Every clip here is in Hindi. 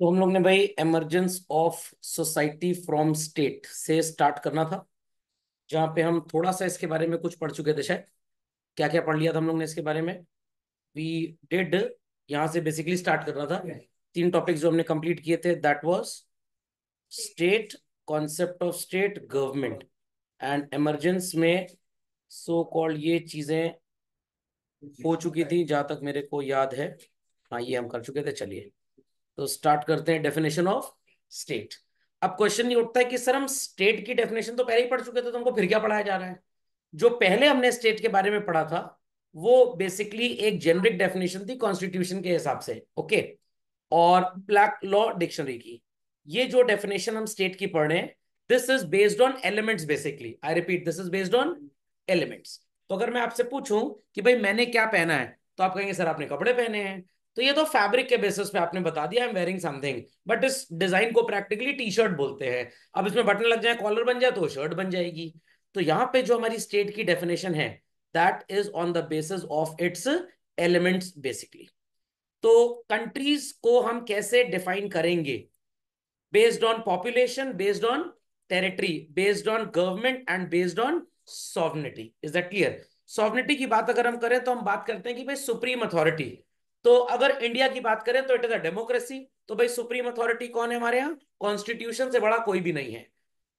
तो हम लोग ने भाई emergence of society from state से स्टार्ट करना था जहाँ पे हम थोड़ा सा इसके बारे में कुछ पढ़ चुके थे शायद क्या क्या पढ़ लिया था हम लोग ने इसके बारे में वी डिड यहां से बेसिकली स्टार्ट करना था तीन टॉपिक जो हमने कंप्लीट किए थे that was state concept of state government and emergence में सो so कॉल्ड ये चीजें हो चुकी थी जहां तक मेरे को याद है हाँ ये हम कर चुके थे चलिए तो स्टार्ट करते हैं डेफिनेशन ऑफ स्टेट अब क्वेश्चन ये उठता है कि सर हम स्टेट की डेफिनेशन तो पहले ही पढ़ चुके थे तो हमको फिर क्या पढ़ाया जा रहा है जो पहले हमने स्टेट के बारे में पढ़ा था वो बेसिकली एक जेनरिक डेफिनेशन थी कॉन्स्टिट्यूशन के हिसाब से ओके और ब्लैक लॉ डिक्शनरी की ये जो डेफिनेशन हम स्टेट की पढ़ रहे हैं this is based on elements basically I repeat this is based on elements तो अगर मैं आपसे पूछूं कि भाई मैंने क्या पहना है तो आप कहेंगे सर आपने कपड़े पहने हैं तो ये तो फैब्रिक के बेसिस पे आपने बता दिया I am wearing something but इस डिजाइन को प्रैक्टिकली टी शर्ट बोलते हैं अब इसमें बटन लग जाए कॉलर बन जाए तो शर्ट बन जाएगी तो यहाँ पे जो हमारी स्टेट की डेफिनेशन है that is on the basis of its elements basically तो कंट्रीज को हम कैसे डिफाइन करेंगे based on population based on territory based on government and based on sovereignty is that clear sovereignty की बात अगर हम करें तो हम बात करते हैं कि भाई सुप्रीम अथॉरिटी तो अगर इंडिया की बात करें तो इट इज अ डेमोक्रेसी तो भाई सुप्रीम अथॉरिटी कौन है हमारे यहाँ कॉन्स्टिट्यूशन से बड़ा कोई भी नहीं है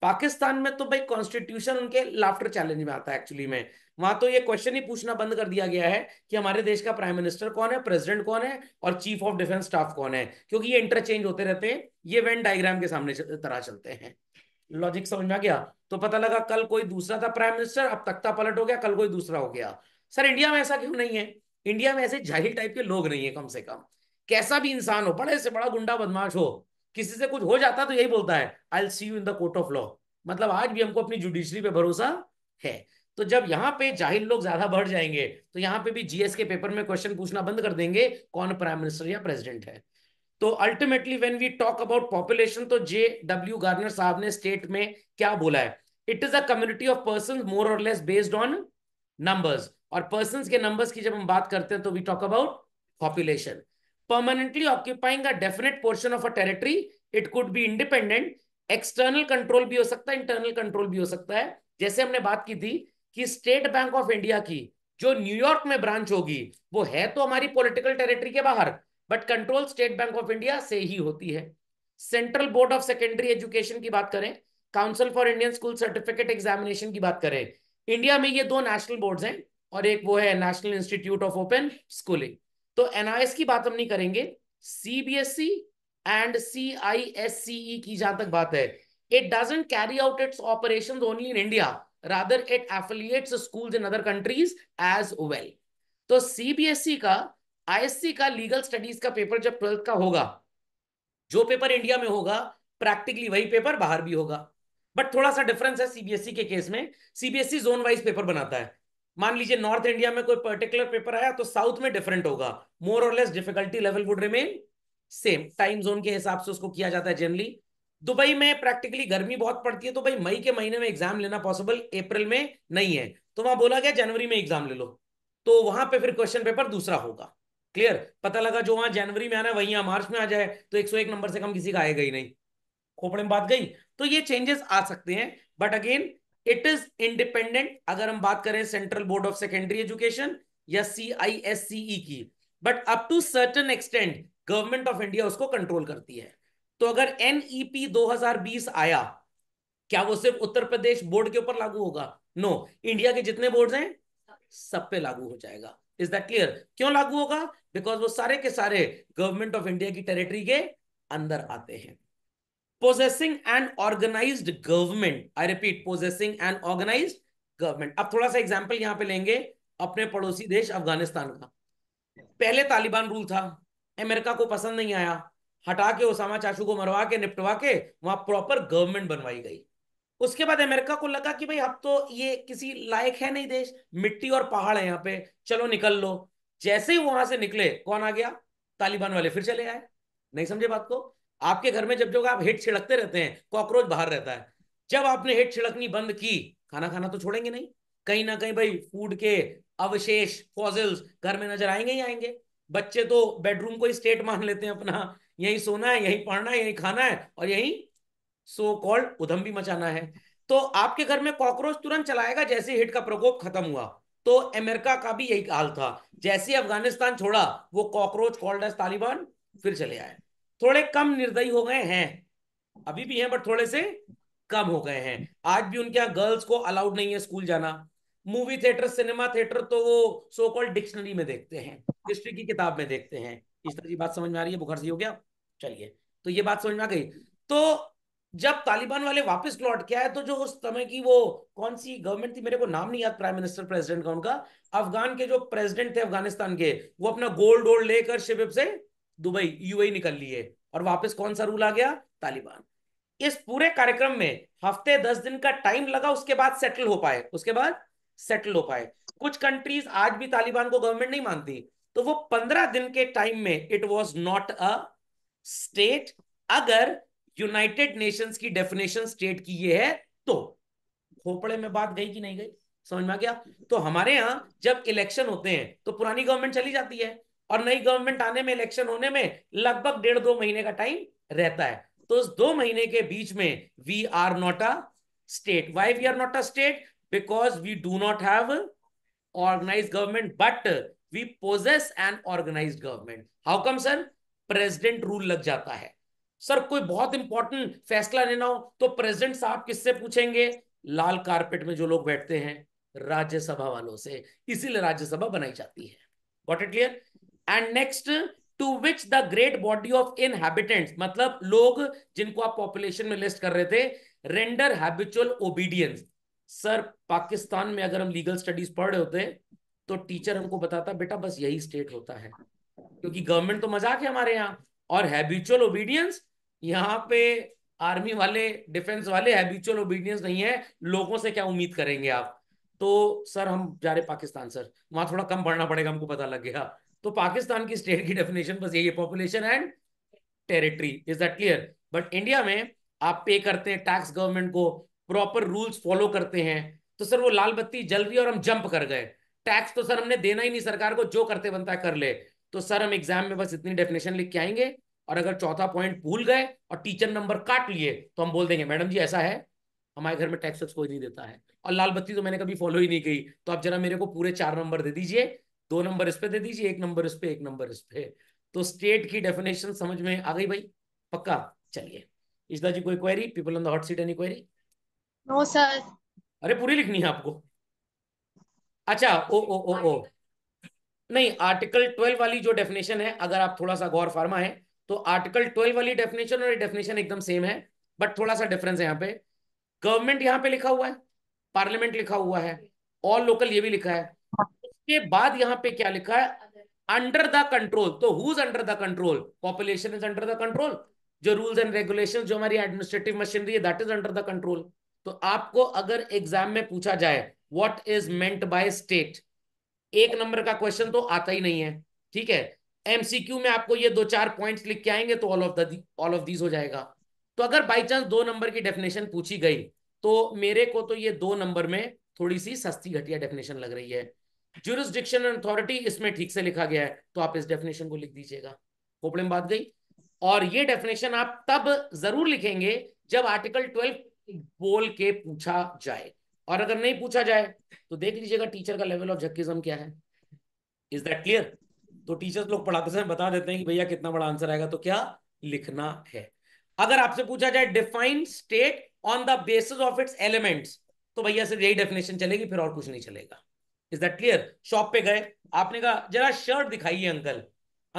पाकिस्तान में तो भाई कॉन्स्टिट्यूशन उनके लाफ्टर चैलेंज में आता है एक्चुअली में वहां तो ये क्वेश्चन ही पूछना बंद कर दिया गया है कि हमारे देश का प्राइम मिनिस्टर कौन है प्रेसिडेंट कौन है और चीफ ऑफ डिफेंस स्टाफ कौन है क्योंकि ये इंटरचेंज होते रहते हैं ये वेन डायग्राम के सामने तरह चलते हैं लॉजिक समझ में आ गया तो पता लगा कल कोई दूसरा था प्राइम मिनिस्टर अब तख्ता पलट हो गया कल कोई दूसरा हो गया सर इंडिया में ऐसा क्यों नहीं है इंडिया में ऐसे जाहिल टाइप के लोग नहीं है कम से कम कैसा भी इंसान हो बड़े से बड़ा गुंडा बदमाश हो किसी से कुछ हो जाता तो यही बोलता है I see you in the court of law मतलब आज भी हमको अपनी जुडिशरी पे भरोसा है तो जब यहाँ पे जाहिल लोग ज्यादा बढ़ जाएंगे तो यहाँ पे भी जीएस के पेपर में क्वेश्चन पूछना बंद कर देंगे कौन प्राइम मिनिस्टर या प्रेसिडेंट है तो ultimately when we talk about population तो जे डब्ल्यू गार्नर साहब ने स्टेट में क्या बोला है it is a community of person more और लेस बेस्ड ऑन नंबर्स और पर्सन के नंबर्स की जब हम बात करते हैं तो we talk about population permanently occupying a definite portion of a territory it could be independent external control भी हो सकता है इंटरनल कंट्रोल भी हो सकता है जैसे हमने बात की थी कि स्टेट बैंक ऑफ इंडिया की जो न्यूयॉर्क में ब्रांच होगी वो है तो हमारी पॉलिटिकल टेरिटरी के बाहर but control State Bank of India से ही होती है Central Board of Secondary Education की बात करें Council for Indian School Certificate Examination की बात करें इंडिया में ये दो नेशनल बोर्ड्स हैं और एक वो है National Institute of Open Schooling तो एनआईएस की बात हम नहीं करेंगे सीबीएसई एंड सी की जहां तक बात है it doesn't carry out its operation only in India Rather, it affiliate school in other countries as well तो सीबीएसई e का ISC का लीगल स्टडीज का पेपर जब ट्वेल्थ का होगा जो पेपर इंडिया में होगा प्रैक्टिकली वही पेपर बाहर भी होगा बट थोड़ा सा डिफरेंस है सीबीएसई e के केस में सीबीएसई जोन वाइज पेपर बनाता है मान लीजिए नॉर्थ इंडिया में कोई पर्टिकुलर पेपर आया तो साउथ में डिफरेंट होगा मोर और less difficulty level would remain same time zone के हिसाब से उसको किया जाता है जनरली दुबई में प्रैक्टिकली गर्मी बहुत पड़ती है तो भाई मई के महीने में एग्जाम लेना पॉसिबल अप्रैल में नहीं है तो वहां बोला गया जनवरी में एग्जाम ले लो तो वहां पे फिर क्वेश्चन पेपर दूसरा होगा क्लियर पता लगा जो वहां जनवरी में आना है वही यहाँ मार्च में आ जाए तो 101 नंबर से कम किसी का आएगा ही नहीं खोपड़े में बात गई तो ये चेंजेस आ सकते हैं but again it is independent अगर हम बात करें Central Board of Secondary Education या सी आई एस सीई की but up to certain extent Government of India उसको कंट्रोल करती है तो अगर एनईपी e 2020 आया क्या वो सिर्फ उत्तर प्रदेश बोर्ड के ऊपर लागू होगा नो no. इंडिया के जितने बोर्ड हैं सब पे लागू हो जाएगा इज दैट क्लियर क्यों लागू होगा बिकॉज वो सारे के सारे गवर्नमेंट ऑफ इंडिया की टेरिटरी के अंदर आते हैं possessing and organise government I repeat possessing and organise government अब थोड़ा सा एग्जाम्पल यहां पे लेंगे अपने पड़ोसी देश अफगानिस्तान का पहले तालिबान रूल था अमेरिका को पसंद नहीं आया हटा के ओसामा चाचू को मरवा के निपटवा के वहां प्रॉपर गवर्नमेंट बनवाई गई उसके बाद अमेरिका को लगा कि भाई अब तो ये किसी लायक है नहीं देश मिट्टी और पहाड़ है यहाँ पे चलो निकल लो जैसे ही वहां से निकले कौन आ गया तालिबान वाले फिर चले आए नहीं समझे बात को आपके घर में जब जब आप हेट छिड़कते रहते हैं कॉकरोच बाहर रहता है जब आपने हेट छिड़कनी बंद की खाना खाना तो छोड़ेंगे नहीं कहीं ना कहीं भाई फूड के अवशेष फॉजिल्स घर में नजर आएंगे ही आएंगे बच्चे तो बेडरूम को ही स्टेट मान लेते हैं अपना यही सोना है यही पढ़ना है यही खाना है और यही सो कॉल्ड उधम भी मचाना है तो आपके घर में कॉकरोच तुरंत चलाएगा जैसे हिट का प्रकोप खत्म हुआ तो अमेरिका का भी यही हाल था जैसे अफगानिस्तान छोड़ा वो कॉकरोच कॉल्ड एस तालिबान फिर चले आए थोड़े कम निर्दयी हो गए हैं अभी भी हैं बट थोड़े से कम हो गए हैं आज भी उनके यहाँ गर्ल्स को अलाउड नहीं है स्कूल जाना मूवी थिएटर सिनेमा थिएटर तो वो सो कॉल्ड डिक्शनरी में देखते हैं हिस्ट्री की किताब में देखते हैं इस तरह की बात समझ में आ रही है बुखार सही हो गया चलिए तो ये बात समझ में आ गई तो जब तालिबान वाले वापस लौट के आए तो जो उस समय की वो कौन सी गवर्नमेंट थी मेरे को नाम नहीं याद प्राइम मिनिस्टर प्रेसिडेंट का उनका अफगान के जो प्रेसिडेंट थे अफगानिस्तान के वो अपना गोल्ड वोल्ड लेकर शिविर से दुबई यूएई e निकल लिए और वापस कौन सा रूल आ गया तालिबान इस पूरे कार्यक्रम में हफ्ते दस दिन का टाइम लगा उसके बाद सेटल हो पाए उसके बाद सेटल हो पाए कुछ कंट्रीज आज भी तालिबान को गवर्नमेंट नहीं मानती तो वो पंद्रह दिन के टाइम में it was not a state अगर यूनाइटेड नेशंस की डेफिनेशन स्टेट की ये है तो खोपड़े में बात गई कि नहीं गई समझ में आ गया तो हमारे यहां जब इलेक्शन होते हैं तो पुरानी गवर्नमेंट चली जाती है और नई गवर्नमेंट आने में इलेक्शन होने में लगभग डेढ़ दो महीने का टाइम रहता है तो उस दो महीने के बीच में we are not a state why we are not a state because we do not have organise government but we possess an organise government how come sir president rule लग जाता है सर कोई बहुत इंपॉर्टेंट फैसला लेना हो तो प्रेसिडेंट साहब किससे पूछेंगे लाल कारपेट में जो लोग बैठते हैं राज्यसभा वालों से इसीलिए राज्यसभा बनाई जाती है what it clear and next to which the great body of inhabitant मतलब लोग जिनको आप पॉपुलेशन में लिस्ट कर रहे थे render habitual obedience sir Pakistan में अगर हम लीगल स्टडीज पढ़ रहे होते तो टीचर हमको बताता बेटा बस यही स्टेट होता है क्योंकि गवर्नमेंट तो मजाक है हमारे यहाँ और हैबिचुअल ओबीडियंस यहाँ पे आर्मी वाले डिफेंस वाले हैबिचुअल ओबीडियंस नहीं है लोगों से क्या उम्मीद करेंगे आप तो सर हम जा रहे पाकिस्तान सर वहां थोड़ा कम पढ़ना पड़ेगा हमको पता लग गया तो पाकिस्तान की स्टेट की डेफिनेशन बस यही है population and territory is that clear but India में आप पे करते हैं टैक्स गवर्नमेंट को प्रॉपर रूल्स फॉलो करते हैं तो सर वो लाल बत्ती जल रही और हम जंप कर गए टैक्स तो सर हमने देना ही नहीं सरकार को जो करते बनता है कर ले तो सर हम एग्जाम में बस इतनी डेफिनेशन लिख के आएंगे और अगर चौथा पॉइंट भूल गए और टीचर नंबर काट लिए तो हम बोल देंगे मैडम जी ऐसा है हमारे घर में टैक्स कोई नहीं देता है और लाल बत्ती तो मैंने कभी फॉलो ही नहीं की तो आप जरा मेरे को पूरे चार नंबर दे दीजिए दो नंबर इस पे दे दीजिए एक नंबर इस पे एक नंबर इस पे तो स्टेट की डेफिनेशन समझ में आ गई भाई पक्का चलिए इशदा जी कोई query people on the hot seat any query no sir अरे पूरी लिखनी है आपको अच्छा ओ ओ ओ ओ नहीं आर्टिकल ट्वेल्व वाली जो डेफिनेशन है अगर आप थोड़ा सा गौर फार्मा है तो आर्टिकल ट्वेल्व वाली डेफिनेशन और डेफिनेशन एकदम सेम है बट थोड़ा सा डिफरेंस है यहाँ पे गवर्नमेंट यहाँ पे लिखा हुआ है पार्लियामेंट लिखा हुआ है और लोकल ये भी लिखा है उसके बाद यहाँ पे क्या लिखा है अंडर द कंट्रोल तो whose under the control population is under the control जो रूल्स एंड रेगुलेशन जो हमारी एडमिनिस्ट्रेटिव मशीनरी है that is under the control तो आपको अगर एग्जाम में पूछा जाए what is meant by state एक नंबर का क्वेश्चन तो आता ही नहीं है ठीक है एमसीक्यू में आपको ये दो चार पॉइंट्स लिख के आएंगे तो all of the all of these हो जाएगा तो अगर बाई चांस दो नंबर की डेफिनेशन पूछी गई तो मेरे को तो ये दो नंबर में थोड़ी सी सस्ती घटिया डेफिनेशन लग रही है जुरिस्डिक्शन एंड अथॉरिटी इसमें ठीक से लिखा गया है तो आप इस डेफिनेशन को लिख दीजिएगा प्रॉब्लम में बात गई और ये डेफिनेशन आप तब जरूर लिखेंगे जब आर्टिकल ट्वेल्व बोल के पूछा जाए और अगर नहीं पूछा जाए तो देख लीजिएगा टीचर का लेवल ऑफ जक्किज्म क्या है इज दैट क्लियर तो टीचर्स लोग पढ़ाते समय बता देते हैं कि भैया कितना बड़ा आंसर आएगा तो क्या लिखना है अगर आपसे पूछा जाए define state on the basis of its elements तो भैया सिर्फ यही डेफिनेशन चलेगी फिर और कुछ नहीं चलेगा इज दैट क्लियर शॉप पे गए आपने कहा जरा शर्ट दिखाइए अंकल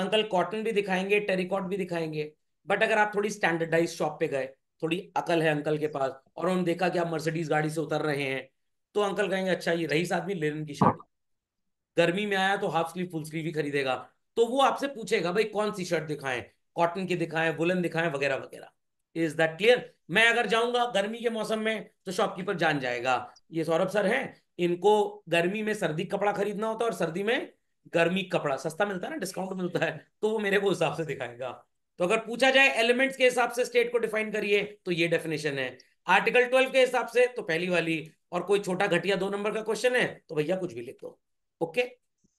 अंकल कॉटन भी दिखाएंगे टेरिकॉट भी दिखाएंगे बट अगर आप थोड़ी स्टैंडर्डाइज शॉप पे गए थोड़ी अकल है अंकल के पास और उन्होंने देखा कि आप मर्सिडीज गाड़ी से उतर रहे हैं तो अंकल कहेंगे अच्छा ये रईस आदमी लेन की शर्ट गर्मी में आया तो हाफ स्लीव फुल स्लीव ही खरीदेगा तो वो आपसे पूछेगा भाई कौन सी शर्ट दिखाएं कॉटन की दिखाएं वुलन दिखाएं वगैरह वगैरह इज दैट क्लियर मैं अगर जाऊंगा गर्मी के मौसम में तो शॉपकीपर जान जाएगा ये सौरभ सर हैं इनको गर्मी में सर्दी कपड़ा खरीदना होता है और सर्दी में गर्मी कपड़ा सस्ता मिलता है ना डिस्काउंट मिलता है तो वो मेरे को हिसाब से दिखाएगा तो अगर पूछा जाए एलिमेंट्स के हिसाब से स्टेट को डिफाइन करिए तो ये डेफिनेशन है आर्टिकल ट्वेल्व के हिसाब से तो पहली वाली और कोई छोटा घटिया दो नंबर का क्वेश्चन है तो भैया कुछ भी लिख दो ओके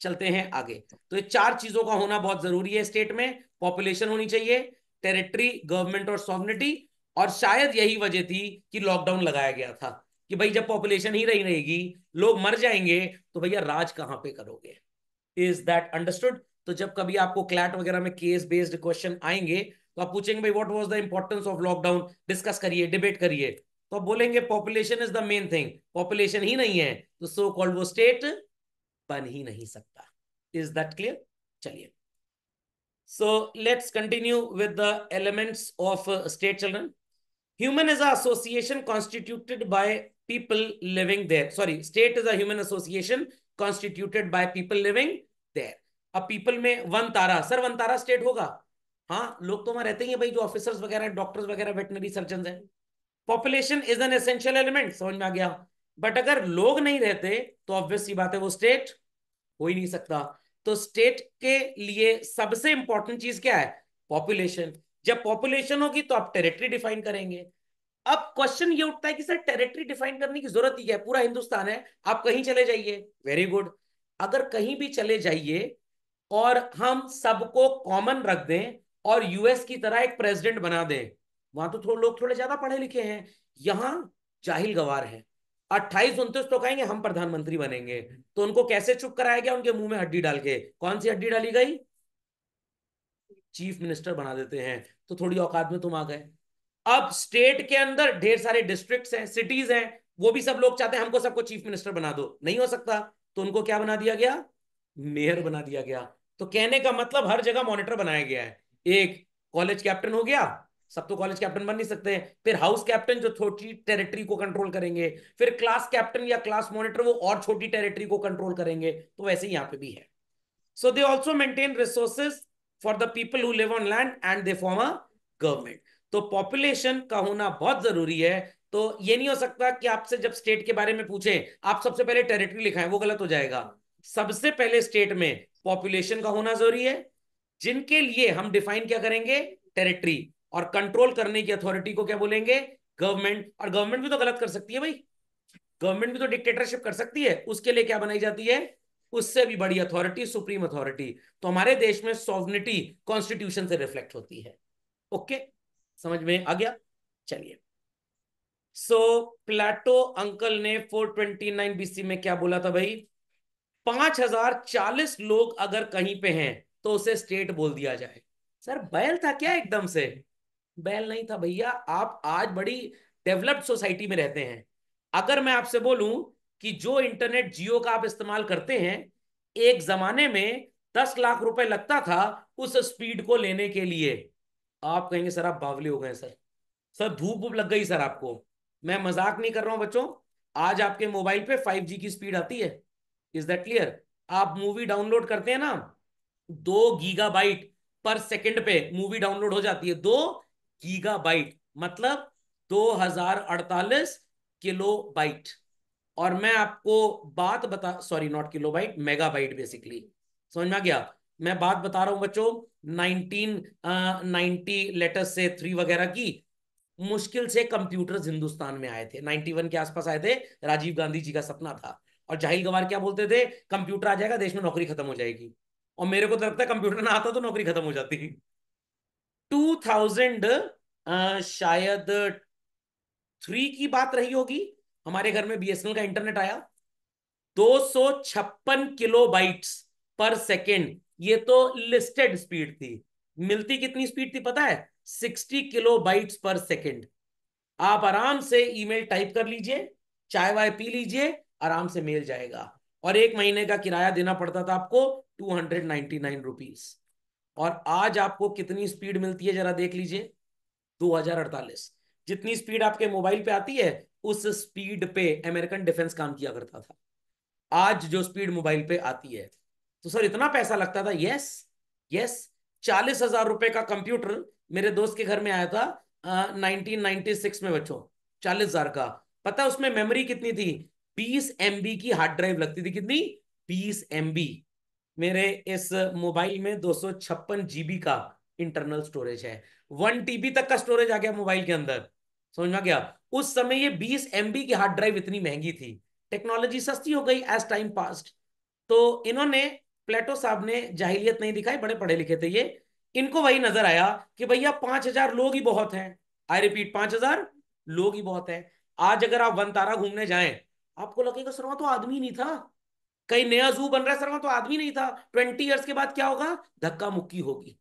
चलते हैं आगे तो ये चार चीजों का होना बहुत जरूरी है स्टेट में पॉपुलेशन होनी चाहिए टेरिटरी गवर्नमेंट और सॉवनिटी और शायद यही वजह थी कि लॉकडाउन लगाया गया था कि भाई जब पॉपुलेशन ही रही रहेगी लोग मर जाएंगे तो भैया राज कहां पे करोगे इज दैट अंडरस्टूड तो जब कभी आपको क्लैट वगैरह में केस बेस्ड क्वेश्चन आएंगे तो आप पूछेंगे भाई what was the importance of lockdown discuss करिए डिबेट करिए तो आप बोलेंगे population is the main thing population ही नहीं है तो सो कॉल्ड वो स्टेट बन ही नहीं सकता इज दैट क्लियर चलिए so let's continue with the elements of state children human is association constituted by people living there. Sorry, state is a human association constituted by people living there. अब पीपल में वन तारा सर वन तारा स्टेट होगा हाँ लोग तो वहां रहते ही हैं भाई जो ऑफिसर्स वगैरह डॉक्टर्स वगैरह वेटनरी सर्जन हैं population is an essential element समझ में आ गया बट अगर लोग नहीं रहते तो ऑब्वियस सी बात है वो स्टेट हो ही नहीं सकता तो स्टेट के लिए सबसे इंपॉर्टेंट चीज क्या है पॉपुलेशन जब पॉपुलेशन होगी तो आप टेरिटरी डिफाइन करेंगे अब क्वेश्चन ये उठता है कि सर टेरिटरी डिफाइन करने की जरूरत ही है पूरा हिंदुस्तान है आप कहीं चले जाइए वेरी गुड अगर कहीं भी चले जाइए और हम सबको कॉमन रख दें और यूएस की तरह एक प्रेसिडेंट बना दें वहां तो थोड़े लोग थोड़े ज्यादा पढ़े लिखे हैं यहाँ जाहिल गवार है अट्ठाईस उनतीस तो कहेंगे हम प्रधानमंत्री बनेंगे तो उनको कैसे चुप कराया गया उनके मुंह में हड्डी डाल के कौन सी हड्डी डाली गई चीफ मिनिस्टर बना देते हैं तो थोड़ी औकात में तुम आ गए अब स्टेट के अंदर ढेर सारे डिस्ट्रिक्ट हैं सिटीज हैं वो भी सब लोग चाहते हैं हमको सबको चीफ मिनिस्टर बना दो नहीं हो सकता तो उनको क्या बना दिया गया मेयर बना दिया गया तो कहने का मतलब हर जगह मॉनिटर बनाया गया है एक कॉलेज कैप्टन हो गया सब तो कॉलेज कैप्टन बन नहीं सकते फिर हाउस कैप्टन जो छोटी टेरिटरी को कंट्रोल करेंगे फिर क्लास कैप्टन या क्लास मॉनिटर वो और छोटी टेरिटरी को कंट्रोल करेंगे तो वैसे ही यहाँ पे भी है so they also maintain resources for the people who live on land and they form a government तो पॉपुलेशन का होना बहुत जरूरी है तो ये नहीं हो सकता कि आपसे जब स्टेट के बारे में पूछे आप सबसे पहले टेरिटरी लिखाएं वो गलत हो जाएगा सबसे पहले स्टेट में पॉपुलेशन का होना जरूरी है जिनके लिए हम डिफाइन क्या करेंगे टेरिटरी और कंट्रोल करने की अथॉरिटी को क्या बोलेंगे गवर्नमेंट और गवर्नमेंट भी तो गलत कर सकती है भाई गवर्नमेंट भी तो डिक्टेटरशिप कर सकती है उसके लिए क्या बनाई जाती है उससे भी बड़ी अथॉरिटी सुप्रीम अथॉरिटी तो हमारे देश में सॉवनिटी कॉन्स्टिट्यूशन से रिफ्लेक्ट होती है ओके okay? समझ में आ गया चलिए सो प्लेटो अंकल ने 429 बीसी में क्या बोला था भाई 5040 लोग अगर कहीं पे हैं तो उसे स्टेट बोल दिया जाए सर बैल था क्या एकदम से बैल नहीं था भैया आप आज बड़ी डेवलप्ड सोसाइटी में रहते हैं अगर मैं आपसे बोलूं कि जो इंटरनेट जियो का आप इस्तेमाल करते हैं एक जमाने में दस लाख रुपए लगता था उस स्पीड को लेने के लिए आप कहेंगे सर आप बावली हो गए सर सर धूप वूप लग गई सर आपको मैं मजाक नहीं कर रहा हूं बच्चों आज आपके मोबाइल पे 5G की स्पीड आती है इज दैट क्लियर आप मूवी डाउनलोड करते हैं ना दो गीगाबाइट पर सेकंड पे मूवी डाउनलोड हो जाती है दो गीगाबाइट मतलब दो हजार अड़तालीस किलो बाइट और मैं आपको बात बता sorry not kilobyte megabyte basically समझ में आ गया मैं बात बता रहा हूं बच्चों नाइनटीन नाइनटी लेटर्स से थ्री वगैरह की मुश्किल से कंप्यूटर्स हिंदुस्तान में आए थे 91 के आसपास आए थे राजीव गांधी जी का सपना था और जाहिल गवार क्या बोलते थे कंप्यूटर आ जाएगा देश में नौकरी खत्म हो जाएगी और मेरे को तो लगता है कंप्यूटर ना आता तो नौकरी खत्म हो जाती 2000 शायद थ्री की बात रही होगी हमारे घर में बीएसएनएल का इंटरनेट आया दो किलो पर सेकेंड ये तो लिस्टेड स्पीड थी मिलती कितनी स्पीड थी पता है 60 किलो बाइट्स पर सेकेंड आप आराम से ईमेल टाइप कर लीजिए चाय वाय पी लीजिए आराम से मेल जाएगा और एक महीने का किराया देना पड़ता था आपको two hundred ninety nine rupees और आज आपको कितनी स्पीड मिलती है जरा देख लीजिए दो हजार अड़तालीस जितनी स्पीड आपके मोबाइल पे आती है उस स्पीड पे अमेरिकन डिफेंस काम किया करता था आज जो स्पीड मोबाइल पे आती है तो सर इतना पैसा लगता था यस यस चालीस हजार रुपए का कंप्यूटर मेरे दोस्त के घर में आया था नाइनटीन नाइनटी सिक्स में बच्चों चालीस हजार का पता है उसमें मेमोरी कितनी थी बीस एम की हार्ड ड्राइव लगती थी कितनी बीस एम मेरे इस मोबाइल में दो सौ छप्पन जीबी का इंटरनल स्टोरेज है वन टीबी तक का स्टोरेज आ गया मोबाइल के अंदर समझ में गया उस समय ये बीस एम की हार्ड ड्राइव इतनी महंगी थी टेक्नोलॉजी सस्ती हो गई एज टाइम पास्ट तो इन्होंने प्लेटो साहब ने जाहिलियत नहीं दिखाई बड़े पढ़े लिखे थे ये इनको वही नजर आया कि भैया पांच हजार लोग ही बहुत हैं आई रिपीट पांच हजार लोग ही बहुत हैं आज अगर आप वन तारा घूमने जाएं आपको लगेगा शर्मा तो आदमी नहीं था कहीं नया जू बन रहा है शर्मा तो आदमी नहीं था ट्वेंटी ईयर्स के बाद क्या होगा धक्का मुक्की होगी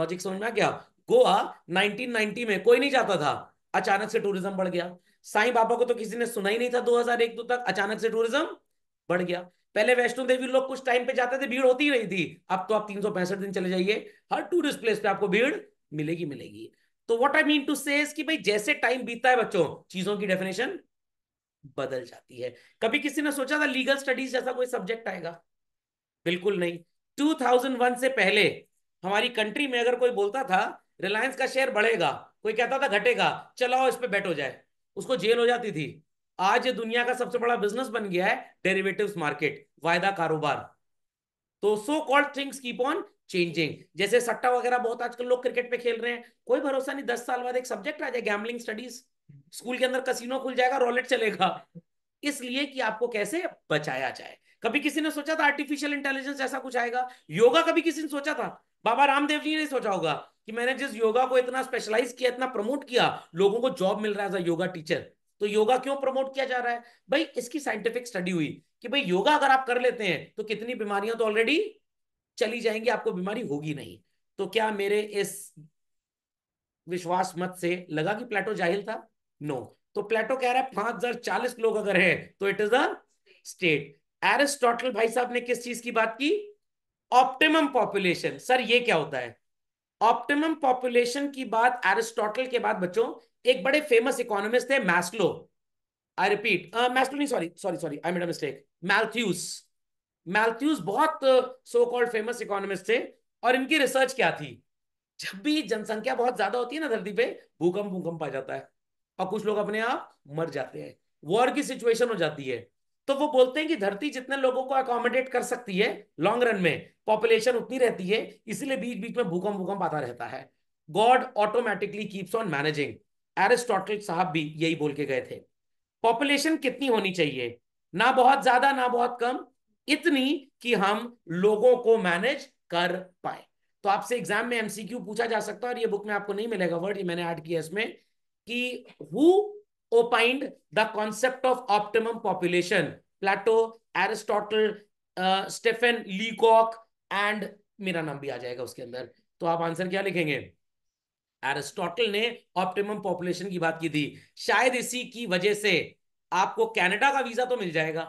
लॉजिक समझ में आ गया गोवा 1990 में कोई नहीं जाता था अचानक से टूरिज्म बढ़ गया साईं बाबा को तो किसी ने सुना ही नहीं था 2001 दो तक अचानक से टूरिज्म बढ़ गया पहले वैष्णो देवी लोग कुछ टाइम पे जाते थे भीड़ होती रही थी अब तो आप तीन सौ पैंसठ दिन चले जाइए हर टूरिस्ट प्लेस पे आपको भीड़ मिलेगी मिलेगी तो व्हाट आई मीन टू से कि भाई जैसे टाइम बीतता है बच्चों चीजों की डेफिनेशन बदल जाती है कभी किसी ने सोचा था लीगल स्टडीज जैसा कोई सब्जेक्ट आएगा बिल्कुल नहीं टू से पहले हमारी कंट्री में अगर कोई बोलता था रिलायंस का शेयर बढ़ेगा कोई कहता था घटेगा चलाओ इस पे बैठो हो जाए उसको जेल हो जाती थी आज ये दुनिया का सबसे बड़ा बिजनेस बन गया है डेरिवेटिव्स मार्केट वायदा कारोबार तो so called things keep on changing जैसे सट्टा वगैरह बहुत आजकल लोग क्रिकेट पे खेल रहे हैं कोई भरोसा नहीं दस साल बाद एक सब्जेक्ट आ जाए गैमलिंग स्टडीज स्कूल के अंदर कसिनो खुल जाएगा रॉलेट चलेगा इसलिए कि आपको कैसे बचाया जाए कभी किसी ने सोचा था आर्टिफिशियल इंटेलिजेंस ऐसा कुछ आएगा योगा कभी किसी ने सोचा था बाबा रामदेव जी ने सोचा होगा कि मैंने जिस योगा को इतना स्पेशलाइज किया इतना प्रमोट किया लोगों को जॉब मिल रहा है योगा टीचर तो योगा क्यों प्रमोट किया जा रहा है भाई इसकी साइंटिफिक स्टडी हुई कि भाई योगा अगर आप कर लेते हैं तो कितनी बीमारियां तो ऑलरेडी चली जाएंगी आपको बीमारी होगी नहीं तो क्या मेरे इस विश्वास मत से लगा कि प्लेटो जाहिल था नो no. तो प्लेटो कह रहा है पांच हजार चालीस लोग अगर है तो it is a state Aristotle भाई साहब ने किस चीज की बात की ऑप्टिमम पॉपुलेशन सर ये क्या होता है ऑप्टिमम पॉपुलेशन की बात एरिस्टोटल के बाद बच्चों एक बड़े फेमस इकोनॉमिस्ट थे मैस्लो आई रिपीट मैस्लो नहीं sorry sorry sorry I made a mistake Malthus Malthus बहुत सो कॉल्ड फेमस इकोनॉमिस्ट थे और इनकी रिसर्च क्या थी जब भी जनसंख्या बहुत ज्यादा होती है ना धरती पे भूकंप भूकंप आ जाता है और कुछ लोग अपने आप मर जाते हैं वॉर की सिचुएशन हो जाती है तो वो बोलते हैं कि धरती जितने लोगों को अकोमोडेट कर सकती है लॉन्ग रन में पॉपुलेशन उतनी रहती है इसीलिए बीच बीच में भूकंप भूकंप आता रहता है God automatically keeps on managing Aristotle साहब भी यही बोल के गए थे पॉपुलेशन कितनी होनी चाहिए ना बहुत ज्यादा ना बहुत कम इतनी कि हम लोगों को मैनेज कर पाए तो आपसे एग्जाम में एमसीक्यू पूछा जा सकता है और ये बुक में आपको नहीं मिलेगा वर्ड ये मैंने ऐड किया इसमें कि who opined the concept of optimum population Plato Aristotle Stephen Leacock and मेरा नाम भी आ जाएगा उसके अंदर तो आप आंसर क्या लिखेंगे एरिस्टोटल ने ऑप्टिमम पॉपुलेशन की बात की थी शायद इसी की वजह से आपको कनाडा का वीजा तो मिल जाएगा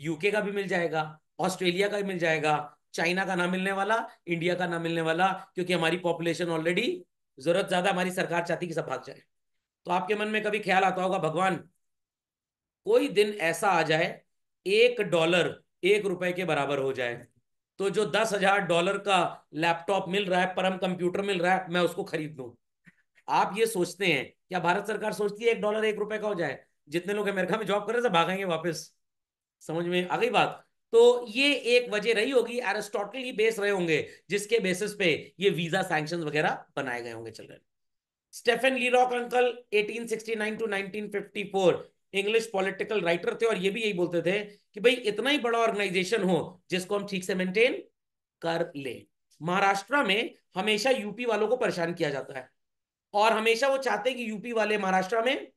यूके का भी मिल जाएगा ऑस्ट्रेलिया का भी मिल जाएगा चाइना का ना मिलने वाला इंडिया का ना मिलने वाला क्योंकि हमारी पॉपुलेशन ऑलरेडी जरूरत ज्यादा हमारी सरकार चाहती कि सब भाग जाए तो आपके मन में कभी ख्याल आता होगा भगवान कोई दिन ऐसा आ जाए एक डॉलर एक रुपए के बराबर हो जाए तो जो दस हजार डॉलर का लैपटॉप मिल रहा है परम कंप्यूटर मिल रहा है मैं उसको खरीद लू आप ये सोचते हैं क्या भारत सरकार सोचती है एक डॉलर एक रुपए का हो जाए जितने लोग अमेरिका में जॉब कर रहे थे भागेंगे वापस समझ में आ गई बात तो ये एक वजह रही होगी एरिस्टोटल ही बेस रहे होंगे जिसके बेसिस पे ये वीजा सैंक्शन वगैरह बनाए गए होंगे रहे Stephen Leacock uncle 1869 to English political writer थे और ये भी यही बोलते थे कि भाई इतना ही बड़ा ऑर्गेनाइजेशन हो जिसको हम ठीक से मेंटेन कर ले महाराष्ट्र में हमेशा यूपी वालों को परेशान किया जाता है और हमेशा वो चाहते हैं कि यूपी वाले महाराष्ट्र में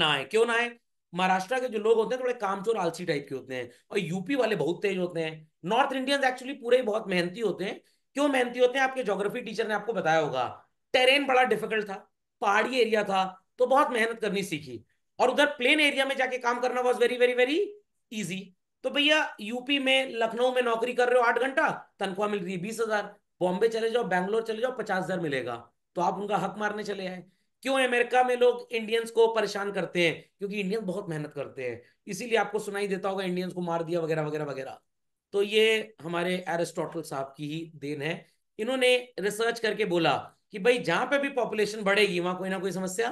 ना आए क्यों ना आए महाराष्ट्र के जो लोग होते हैं थोड़े कामचोर आलसी टाइप के होते हैं और यूपी वाले बहुत तेज होते हैं नॉर्थ इंडियंस एक्चुअली पूरे ही बहुत मेहनती होते हैं क्यों मेहनती होते हैं आपके ज्योग्राफी टीचर ने आपको बताया होगा टेरेन बड़ा डिफिकल्ट था पहाड़ी एरिया था तो बहुत मेहनत करनी सीखी और उधर प्लेन एरिया में जाके काम करना was very very very easy तो भैया यूपी में लखनऊ में नौकरी कर रहे हो आठ घंटा तनख्वाह मिल रही है बीस हजार बॉम्बे चले जाओ बैंगलोर चले जाओ पचास हजार मिलेगा तो आप उनका हक मारने चले आए क्यों अमेरिका में लोग इंडियंस को परेशान करते हैं क्योंकि इंडियंस बहुत मेहनत करते हैं इसीलिए आपको सुनाई देता होगा इंडियंस को मार दिया वगैरह वगैरह वगैरह तो ये हमारे एरिस्टोटल साहब की ही देन है इन्होंने रिसर्च करके बोला कि भाई जहां पे भी पॉपुलेशन बढ़ेगी वहां कोई ना कोई समस्या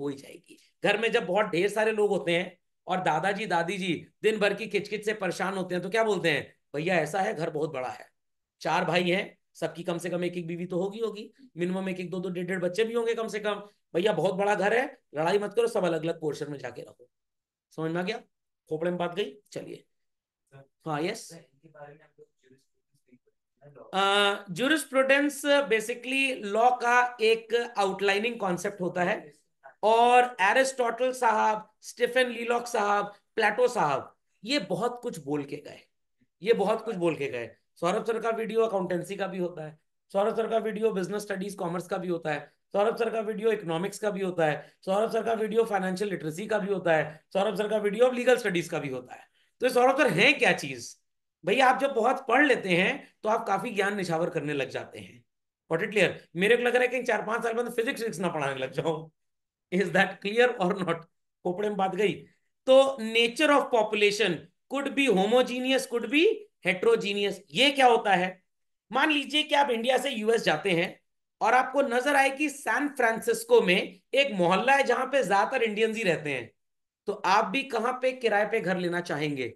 हो ही जाएगी घर में जब बहुत ढेर सारे लोग होते हैं और दादाजी दादी जी दिन भर की खिचकिच से परेशान होते हैं तो क्या बोलते हैं भैया ऐसा है घर बहुत बड़ा है चार भाई हैं सबकी कम से कम एक एक बीवी तो होगी होगी मिनिमम एक एक दो दो डेढ़ डेढ़ बच्चे भी होंगे कम से कम भैया बहुत बड़ा घर है लड़ाई मत करो सब अलग अलग पोर्शन में जाके रखो समझ में आ गया खोपड़े में बात गई चलिए हाँ यस जूरिस्प्रूडेंस बेसिकली लॉ का एक आउटलाइनिंग कॉन्सेप्ट होता है और एरिस्टोटल साहब स्टीफन लीलॉक साहब प्लेटो साहब ये बहुत कुछ बोल के गए ये बहुत कुछ बोल के गए सौरभ सर का वीडियो अकाउंटेंसी का भी होता है सौरभ सर का वीडियो बिजनेस स्टडीज कॉमर्स का भी होता है सौरभ सर का वीडियो इकोनॉमिक्स का भी होता है सौरभ सर का वीडियो फाइनेंशियल लिटरेसी का भी होता है सौरभ सर का वीडियो लीगल स्टडीज का भी होता है तो सौरभ सर है क्या चीज भैया आप जब बहुत पढ़ लेते हैं तो आप काफी ज्ञान निछावर करने लग जाते हैं वॉट इट क्लियर मेरे को लग रहा है कि चार पांच साल बाद फिजिक्स विक्स ना पढ़ाने लग जाओ इज दैट क्लियर और नॉट खोपड़े में बात गई तो nature of population could be homogeneous could be heterogeneous ये क्या होता है मान लीजिए कि आप इंडिया से यूएस जाते हैं और आपको नजर आए कि सैन फ्रांसिस्को में एक मोहल्ला है जहां पे ज्यादातर इंडियंस ही रहते हैं तो आप भी कहां पे किराए पे घर लेना चाहेंगे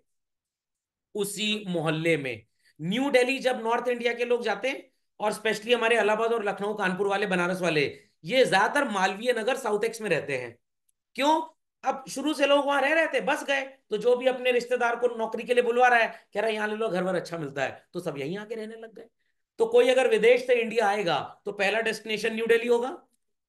उसी मोहल्ले में न्यू दिल्ली जब नॉर्थ इंडिया के लोग जाते हैं और स्पेशली हमारे इलाहाबाद और लखनऊ कानपुर वाले बनारस वाले ये ज्यादातर मालवीय नगर साउथ एक्स में रहते हैं क्यों अब शुरू से लोग वहां रह रहे थे बस गए तो जो भी अपने रिश्तेदार को नौकरी के लिए बुलवा रहा है कह रहा है यहाँ ले लो घर वर अच्छा मिलता है तो सब यहीं आके रहने लग गए तो कोई अगर विदेश से इंडिया आएगा तो पहला डेस्टिनेशन न्यू डेली होगा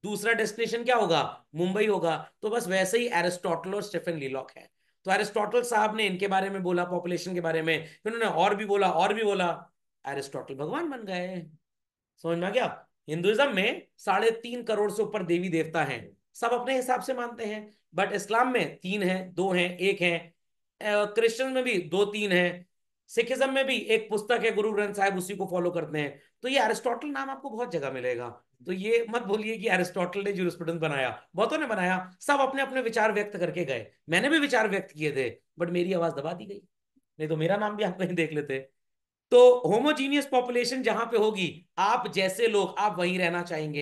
दूसरा डेस्टिनेशन क्या होगा मुंबई होगा तो बस वैसे ही एरिस्टोटल और स्टेफन लीलॉक है तो एरिस्टोटल साहब ने इनके बारे में बोला पॉपुलेशन के बारे में उन्होंने और भी बोला और भी बोला एरिस्टोटल भगवान बन गए समझ में आ गया हिंदुइज्म में साढ़े तीन करोड़ से ऊपर देवी देवता हैं सब अपने हिसाब से मानते हैं बट इस्लाम में तीन है दो हैं एक है क्रिश्चियन में भी दो तीन है सिखिज्म में भी एक पुस्तक है गुरु ग्रंथ साहब उसी को फॉलो करते हैं तो ये अरिस्टोटल नाम आपको बहुत जगह मिलेगा तो ये मत बोलिए कि अरिस्टोटल ने जूर बनाया बहुतों ने बनाया सब अपने अपने विचार व्यक्त करके गए मैंने भी विचार व्यक्त किए थे बट मेरी आवाज दबा दी गई नहीं तो मेरा नाम भी आप कहीं देख लेते तो होमोजीनियस पॉपुलेशन जहां पे होगी आप जैसे लोग आप वहीं रहना चाहेंगे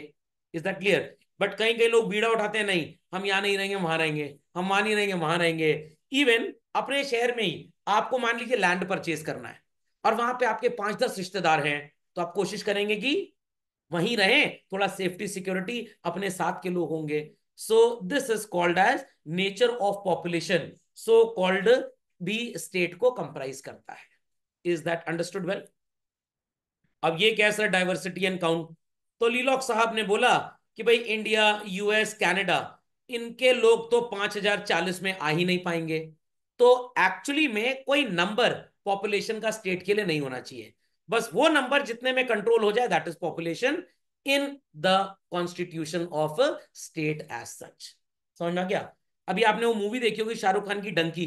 इज दैट क्लियर बट कहीं कहीं लोग बीड़ा उठाते हैं नहीं हम यहाँ नहीं रहेंगे वहां रहेंगे हम वहां नहीं रहेंगे वहां रहेंगे इवन अपने शहर में ही आपको मान लीजिए लैंड परचेज करना है और वहां पे आपके पांच दस रिश्तेदार हैं तो आप कोशिश करेंगे कि वहीं रहें थोड़ा सेफ्टी सिक्योरिटी अपने साथ के लोग होंगे so this is called as nature of population so called भी स्टेट को कंप्राइज करता है इज दैट अंडरस्टूड वेल अब ये सर डाइवर्सिटी एंड काउंट तो लीलॉक साहब ने बोला कि भाई इंडिया यूएस कैनेडा इनके लोग तो 5040 में आ ही नहीं पाएंगे तो एक्चुअली में कोई नंबर पॉपुलेशन का स्टेट के लिए नहीं होना चाहिए बस वो नंबर जितने में कंट्रोल हो जाए that is population in the constitution of state as such समझ में आ गया अभी आपने वो मूवी देखी होगी शाहरुख खान की डंकी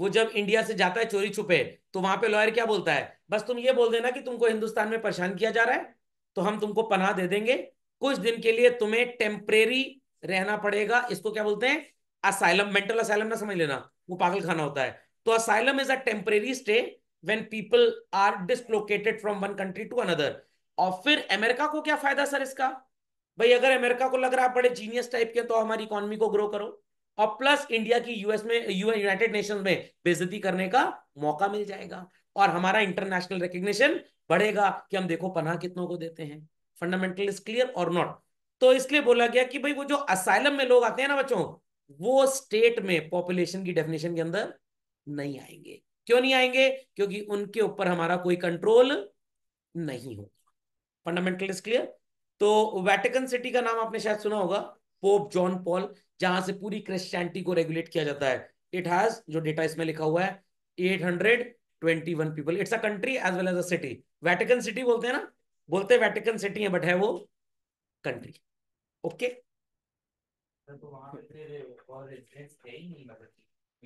वो जब इंडिया से जाता है चोरी छुपे तो वहां पे लॉयर क्या बोलता है बस तुम ये बोल देना कि तुमको हिंदुस्तान में परेशान किया जा रहा है तो हम तुमको पनाह दे देंगे कुछ दिन के लिए तुम्हें टेम्परेरी रहना पड़ेगा इसको क्या बोलते हैं असाइलम मेंटल असाइलम ना समझ लेना वो पागल खाना होता है तो asylum is a temporary stay when people are dislocated from one country to another और फिर अमेरिका को क्या फायदा सर इसका भाई अगर अमेरिका को लग रहा है बड़े जीनियस टाइप के तो हमारी इकोनॉमी को ग्रो करो और प्लस इंडिया की यूएस में यूनाइटेड नेशंस में बेजती करने का मौका मिल जाएगा और हमारा इंटरनेशनल रिकग्निशन बढ़ेगा कि हम देखो पनाह कितनों को देते हैं फंडामेंटल इज क्लियर और नॉट तो इसलिए बोला गया कि भाई वो जो असाइलम में लोग आते हैं ना बच्चों वो स्टेट में पॉपुलेशन की डेफिनेशन के अंदर नहीं आएंगे क्यों नहीं आएंगे क्योंकि उनके ऊपर हमारा कोई कंट्रोल नहीं होगा फंडामेंटल इज क्लियर तो वेटिकन सिटी का नाम आपने शायद सुना होगा पोप जॉन पॉल जहां से पूरी क्रिश्चियनिटी को रेगुलेट किया जाता है इट हैज जो डेटा इसमें लिखा हुआ है 821 people it's a country as well as a city Vatican City बोलते हैं ना बोलते हैं वेटिकन सिटी है बट है वो कंट्री ओके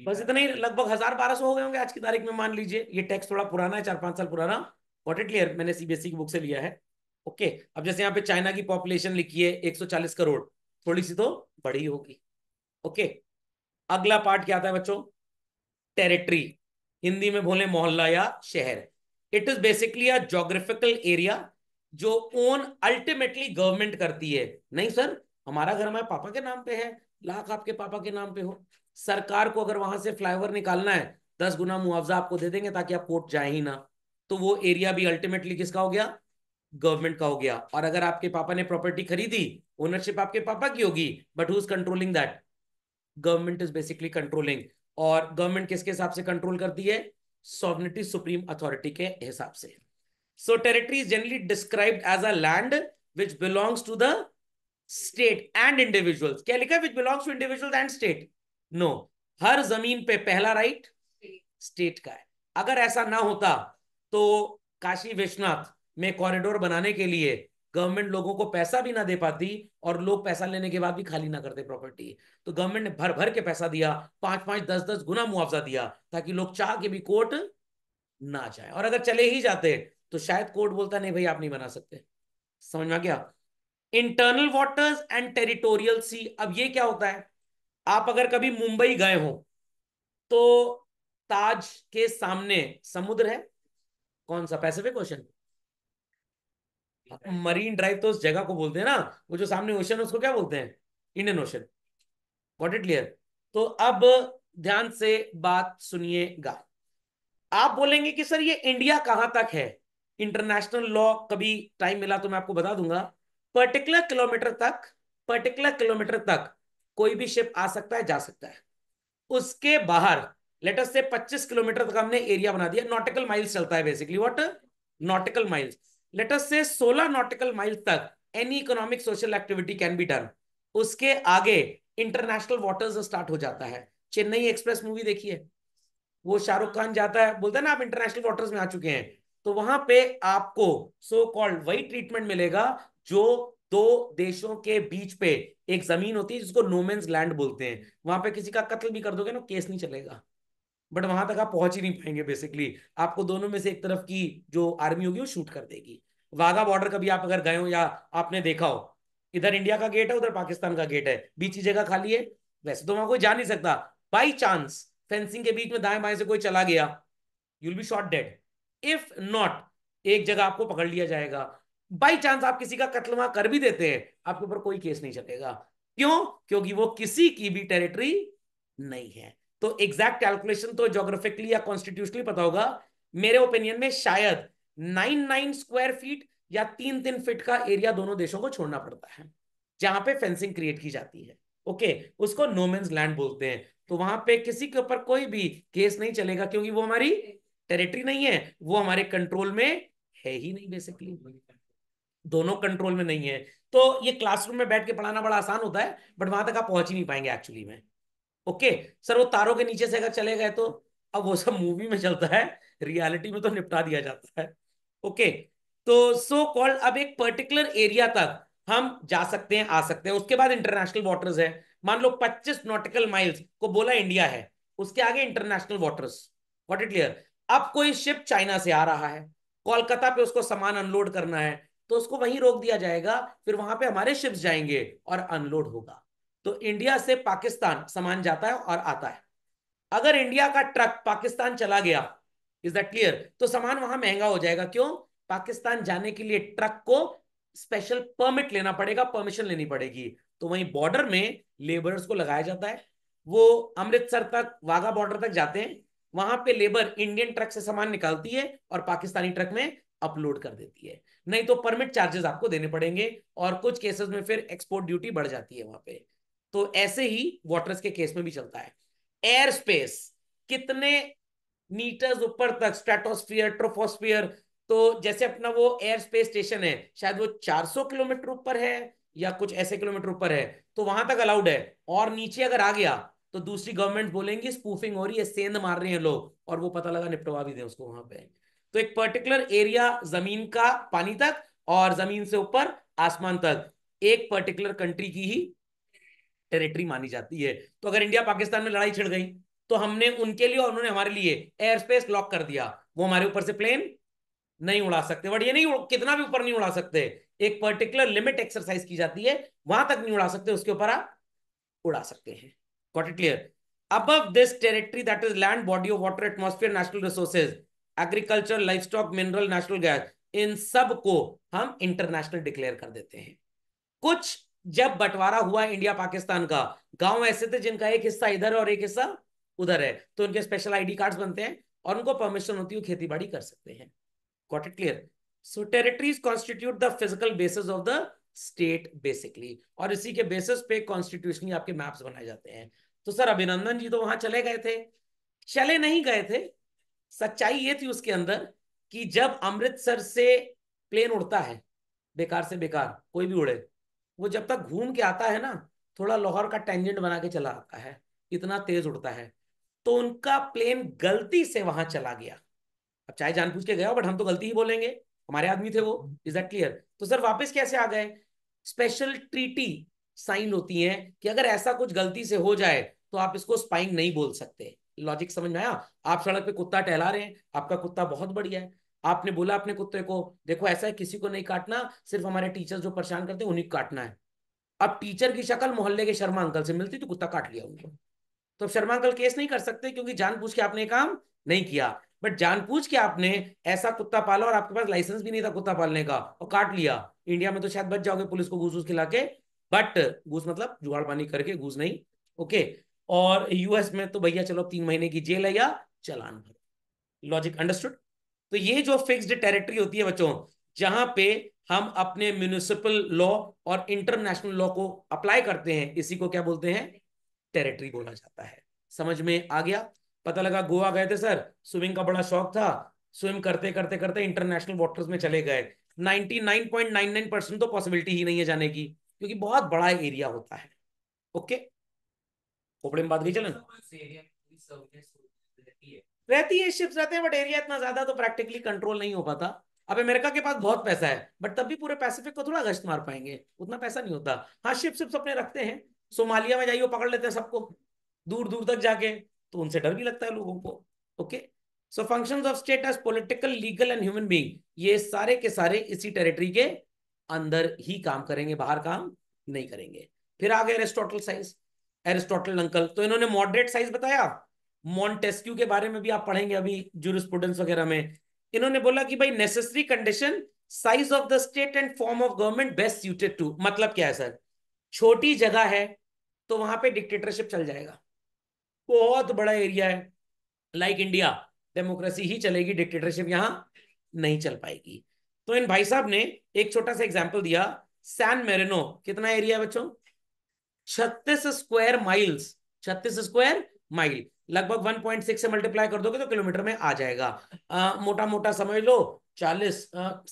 बस इतना ही लगभग हजार बारह सौ हो गए होंगे आज की तारीख में मान लीजिए ये टेक्स्ट थोड़ा पुराना है चार पांच साल पुराना वॉट इट क्लियर मैंने सीबीएसई e की बुक से लिया है ओके okay. अब जैसे यहाँ पे चाइना की पॉपुलेशन लिखी है 140 करोड़ थोड़ी सी तो बड़ी होगी ओके अगला पार्ट क्या आता है बच्चों टेरिटरी हिंदी में बोले मोहल्ला या शहर it is basically a geographical area जो ओन अल्टीमेटली गवर्नमेंट करती है नहीं सर हमारा घर हमारे पापा के नाम पे है लाख आपके पापा के नाम पे हो सरकार को अगर वहां से फ्लाईओवर निकालना है दस गुना मुआवजा आपको दे देंगे ताकि आप कोर्ट जाए ही ना तो वो एरिया भी अल्टीमेटली किसका हो गया गवर्नमेंट का हो गया और अगर आपके पापा ने प्रॉपर्टी खरीदी ओनरशिप आपके पापा की होगी but who controlling that government is basically controlling और गवर्नमेंट किसके हिसाब से कंट्रोल करती है सॉवनिटी सुप्रीम अथॉरिटी के हिसाब से so territory is generally describe as a land which belongs to the state and individual क्या लिखा which belongs to individual and state no हर जमीन पे पहला राइट right, स्टेट का है अगर ऐसा ना होता तो काशी विश्वनाथ में कॉरिडोर बनाने के लिए गवर्नमेंट लोगों को पैसा भी ना दे पाती और लोग पैसा लेने के बाद भी खाली ना करते प्रॉपर्टी तो गवर्नमेंट ने भर भर के पैसा दिया पांच पांच दस दस गुना मुआवजा दिया ताकि लोग चाह के भी कोर्ट ना जाए और अगर चले ही जाते तो शायद कोर्ट बोलता नहीं भाई आप नहीं बना सकते समझ में क्या internal waters and territorial sea अब ये क्या होता है आप अगर कभी मुंबई गए हो तो ताज के सामने समुद्र है कौन सा पैसिफिक ओशन मरीन ड्राइव तो उस जगह को बोलते हैं ना वो जो सामने ओशन है उसको क्या बोलते हैं Indian Ocean what it clear तो अब ध्यान से बात सुनिएगा आप बोलेंगे कि सर ये इंडिया कहां तक है इंटरनेशनल लॉ कभी टाइम मिला तो मैं आपको बता दूंगा पर्टिकुलर किलोमीटर तक पर्टिकुलर किलोमीटर तक कोई भी शिप आ सकता है जा सकता है उसके बाहर लेटर से 25 किलोमीटर तक हमने एरिया बना दिया नॉटिकल माइल्स चलता है basically what nautical miles let us say 16 nautical mile तक any economic social activity can be done उसके आगे इंटरनेशनल वाटर्स स्टार्ट हो जाता है चेन्नई एक्सप्रेस मूवी देखिए वो शाहरुख खान जाता है बोलते हैं ना आप इंटरनेशनल वाटर्स में आ चुके हैं तो वहां पे आपको सो कॉल्ड वही ट्रीटमेंट मिलेगा जो दो देशों के बीच पे एक जमीन होती है जिसको नोमेंस लैंड बोलते हैं वहां पे किसी का कत्ल भी कर दोगे ना केस नहीं चलेगा बट वहां तक आप पहुंच ही नहीं पाएंगे बेसिकली आपको दोनों में से एक तरफ की जो आर्मी होगी वो शूट कर देगी वाघा बॉर्डर कभी आप अगर गए हो या आपने देखा हो इधर इंडिया का गेट है उधर पाकिस्तान का गेट है बीच की जगह खाली है वैसे तो वहां कोई जा नहीं सकता बाई चांस फेंसिंग के बीच में दाएं बाएं से कोई चला गया you'll be shot dead if not एक जगह आपको पकड़ लिया जाएगा बाई चांस आप किसी का कत्ल वहां कर भी देते हैं आपके ऊपर कोई केस नहीं चलेगा क्यों क्योंकि वो किसी की भी टेरिटरी नहीं है तो एग्जैक्ट कैलकुलेशन तो जोग्राफिकली या कॉन्स्टिट्यूशनली पता होगा मेरे ओपिनियन में शायद नाइन नाइन स्क्वायर फीट या तीन तीन फीट का एरिया दोनों देशों को छोड़ना पड़ता है जहां पे फेंसिंग क्रिएट की जाती है ओके उसको नोमेंस लैंड बोलते हैं तो वहां पे किसी के ऊपर कोई भी केस नहीं चलेगा क्योंकि वो हमारी टेरिटरी नहीं है वो हमारे कंट्रोल में है ही नहीं बेसिकली दोनों कंट्रोल में नहीं है तो ये क्लासरूम में बैठ के पढ़ाना बड़ा आसान होता है बट वहां तक आप पहुंच ही नहीं पाएंगे एक्चुअली में ओके सर वो तारों के नीचे से अगर चले गए तो अब वो सब मूवी में चलता है रियलिटी में तो निपटा दिया जाता है ओके तो सो कॉल्ड अब एक पर्टिकुलर एरिया तक हम जा सकते हैं आ सकते हैं उसके बाद इंटरनेशनल वाटर्स है मान लो 25 नॉटिकल माइल्स को बोला इंडिया है उसके आगे international waters what it clear अब कोई शिप चाइना से आ रहा है कोलकाता पे उसको सामान अनलोड करना है तो उसको वहीं रोक दिया जाएगा फिर वहां पे हमारे शिप्स जाएंगे और अनलोड होगा तो इंडिया से पाकिस्तान सामान जाता है और आता है अगर इंडिया का ट्रक पाकिस्तान चला गया इज दट क्लियर तो सामान वहां महंगा हो जाएगा क्यों पाकिस्तान जाने के लिए ट्रक को स्पेशल परमिट लेना पड़ेगा परमिशन लेनी पड़ेगी तो वहीं बॉर्डर में लेबरर्स को लगाया जाता है वो अमृतसर तक वाघा बॉर्डर तक जाते हैं वहां पे लेबर इंडियन ट्रक से सामान निकालती है और पाकिस्तानी ट्रक में अपलोड कर देती है नहीं तो परमिट चार्जेस आपको देने पड़ेंगे और कुछ केसेस में फिर एक्सपोर्ट ड्यूटी बढ़ जाती है वहां पे तो ऐसे ही वॉटर्स के केस में भी चलता है एयर स्पेस कितने मीटर्स ऊपर तक स्ट्रेटोस्फियर ट्रोफोस्फियर तो जैसे अपना वो एयर स्पेस स्टेशन है शायद वो 400 किलोमीटर ऊपर है या कुछ ऐसे किलोमीटर ऊपर है तो वहां तक अलाउड है और नीचे अगर आ गया तो दूसरी गवर्नमेंट बोलेंगी स्पूफिंग हो रही है सेंध मार रहे हैं लोग और वो पता लगा निपटवा भी दे उसको वहां पे तो एक पर्टिकुलर एरिया जमीन का पानी तक और जमीन से ऊपर आसमान तक एक पर्टिकुलर कंट्री की ही टेरिटरी मानी जाती है तो अगर इंडिया पाकिस्तान में लड़ाई छिड़ गई तो हमने उनके लिए और उन्होंने हमारे लिए एयर स्पेस लॉक कर दिया वो हमारे ऊपर से प्लेन नहीं उड़ा सकते बट ये नहीं कितना भी ऊपर नहीं उड़ा सकते एक पर्टिकुलर लिमिट एक्सरसाइज की जाती है वहां तक नहीं उड़ा सकते उसके ऊपर आप उड़ा सकते हैं got it clear this territory that is land body of water atmosphere national resources agriculture livestock mineral national gas इन सब को हम इंटरनेशनल डिक्लेयर कर देते हैं कुछ जब बंटवारा हुआ इंडिया पाकिस्तान का गांव ऐसे थे जिनका एक हिस्सा इधर और एक हिस्सा उधर है तो उनके स्पेशल आईडी कार्ड्स बनते हैं और उनको परमिशन होती है खेती बाड़ी कर सकते हैं got it clear so territories constitute the physical basis of the state basically और इसी के बेसिस पे कॉन्स्टिट्यूशनली आपके मैप्स बनाए जाते हैं तो सर अभिनंदन जी तो वहां चले गए थे चले नहीं गए थे सच्चाई ये थी उसके अंदर कि जब अमृतसर से प्लेन उड़ता है बेकार से बेकार कोई भी उड़े वो जब तक घूम के आता है ना थोड़ा लाहौर का टेंजेंट बना के चला आता है इतना तेज उड़ता है तो उनका प्लेन गलती से वहां चला गया अब चाहे जानबूझ के गया बट हम तो गलती ही बोलेंगे हमारे आदमी थे वो इज दैट क्लियर तो सर वापस कैसे आ गए स्पेशल ट्रीटी साइन होती है कि अगर ऐसा कुछ गलती से हो जाए तो आप इसको स्पाइंग नहीं बोल सकते लॉजिक समझ में आया आप सड़क पे कुत्ता टहला रहे हैं आपका कुत्ता बहुत बढ़िया है आपने बोला अपने कुत्ते को देखो ऐसा है किसी को नहीं काटना सिर्फ हमारे टीचर जो परेशान करते हैं उन्हीं को काटना है अब टीचर की शक्ल मोहल्ले के शर्मा अंकल से मिलती तो कुत्ता काट लिया उनको तो अब शर्मा अंकल केस नहीं कर सकते क्योंकि जान पूछ के आपने काम नहीं किया बट जान पूछ के आपने ऐसा कुत्ता पाला और आपके पास लाइसेंस भी नहीं था कुत्ता पालने का और काट लिया इंडिया में तो शायद बच जाओगे पुलिस को घूस घूस खिला के बट घूस मतलब जुगाड़ पानी करके घूस नहीं ओके और यूएस में तो भैया चलो तीन महीने की जेल है या चलान भरो लॉजिक अंडरस्टूड तो ये जो फिक्स्ड टेरिटरी होती है बच्चों जहां पे हम अपने म्यूनिसिपल लॉ और इंटरनेशनल लॉ को अप्लाई करते हैं इसी को क्या बोलते हैं टेरिटरी बोला जाता है समझ में आ गया पता लगा गोवा गए थे सर स्विमिंग का बड़ा शौक था स्विम करते करते करते इंटरनेशनल वाटर्स में चले गए 99.99 परसेंट तो पॉसिबिलिटी ही नहीं है जाने की क्योंकि बहुत बड़ा एरिया होता है ओके ओपड़े में बात नहीं चले रहती है शिप्स रहते हैं बट एरिया इतना ज्यादा तो प्रैक्टिकली कंट्रोल नहीं हो पाता अब अमेरिका के पास बहुत पैसा है बट तब भी पूरे पैसिफिक को थोड़ा गश्त मार पाएंगे उतना पैसा नहीं होता हाँ शिप शिप्स अपने रखते हैं सोमालिया में जाइए पकड़ लेते हैं सबको दूर दूर तक जाके तो उनसे डर भी लगता है लोगों को okay so functions of state as political legal and human being ये सारे के सारे इसी टेरिटरी के अंदर ही काम करेंगे बाहर काम नहीं करेंगे फिर आ गए एरिस्टोटल साइज एरिस्टोटल अंकल तो इन्होंने मॉडरेट साइज बताया मॉन्टेस्क्यू के बारे में भी आप पढ़ेंगे अभी जूरिस्प्रूडेंस वगैरह में इन्होंने बोला कि भाई necessary condition size of the state and form of government best suited to मतलब क्या है सर छोटी जगह है तो वहां पे डिक्टेटरशिप चल जाएगा बहुत बड़ा एरिया है लाइक इंडिया डेमोक्रेसी ही चलेगी डिक्टेटरशिप यहां नहीं चल पाएगी तो इन भाई साहब ने एक छोटा सा एग्जाम्पल दिया सैन मेरेनो कितना एरिया है बच्चों छत्तीस स्क्वायर माइल्स छत्तीस स्क्वायर माइल लगभग 1.6 से मल्टीप्लाई कर दोगे तो किलोमीटर में आ जाएगा आ, मोटा मोटा समझ लो 40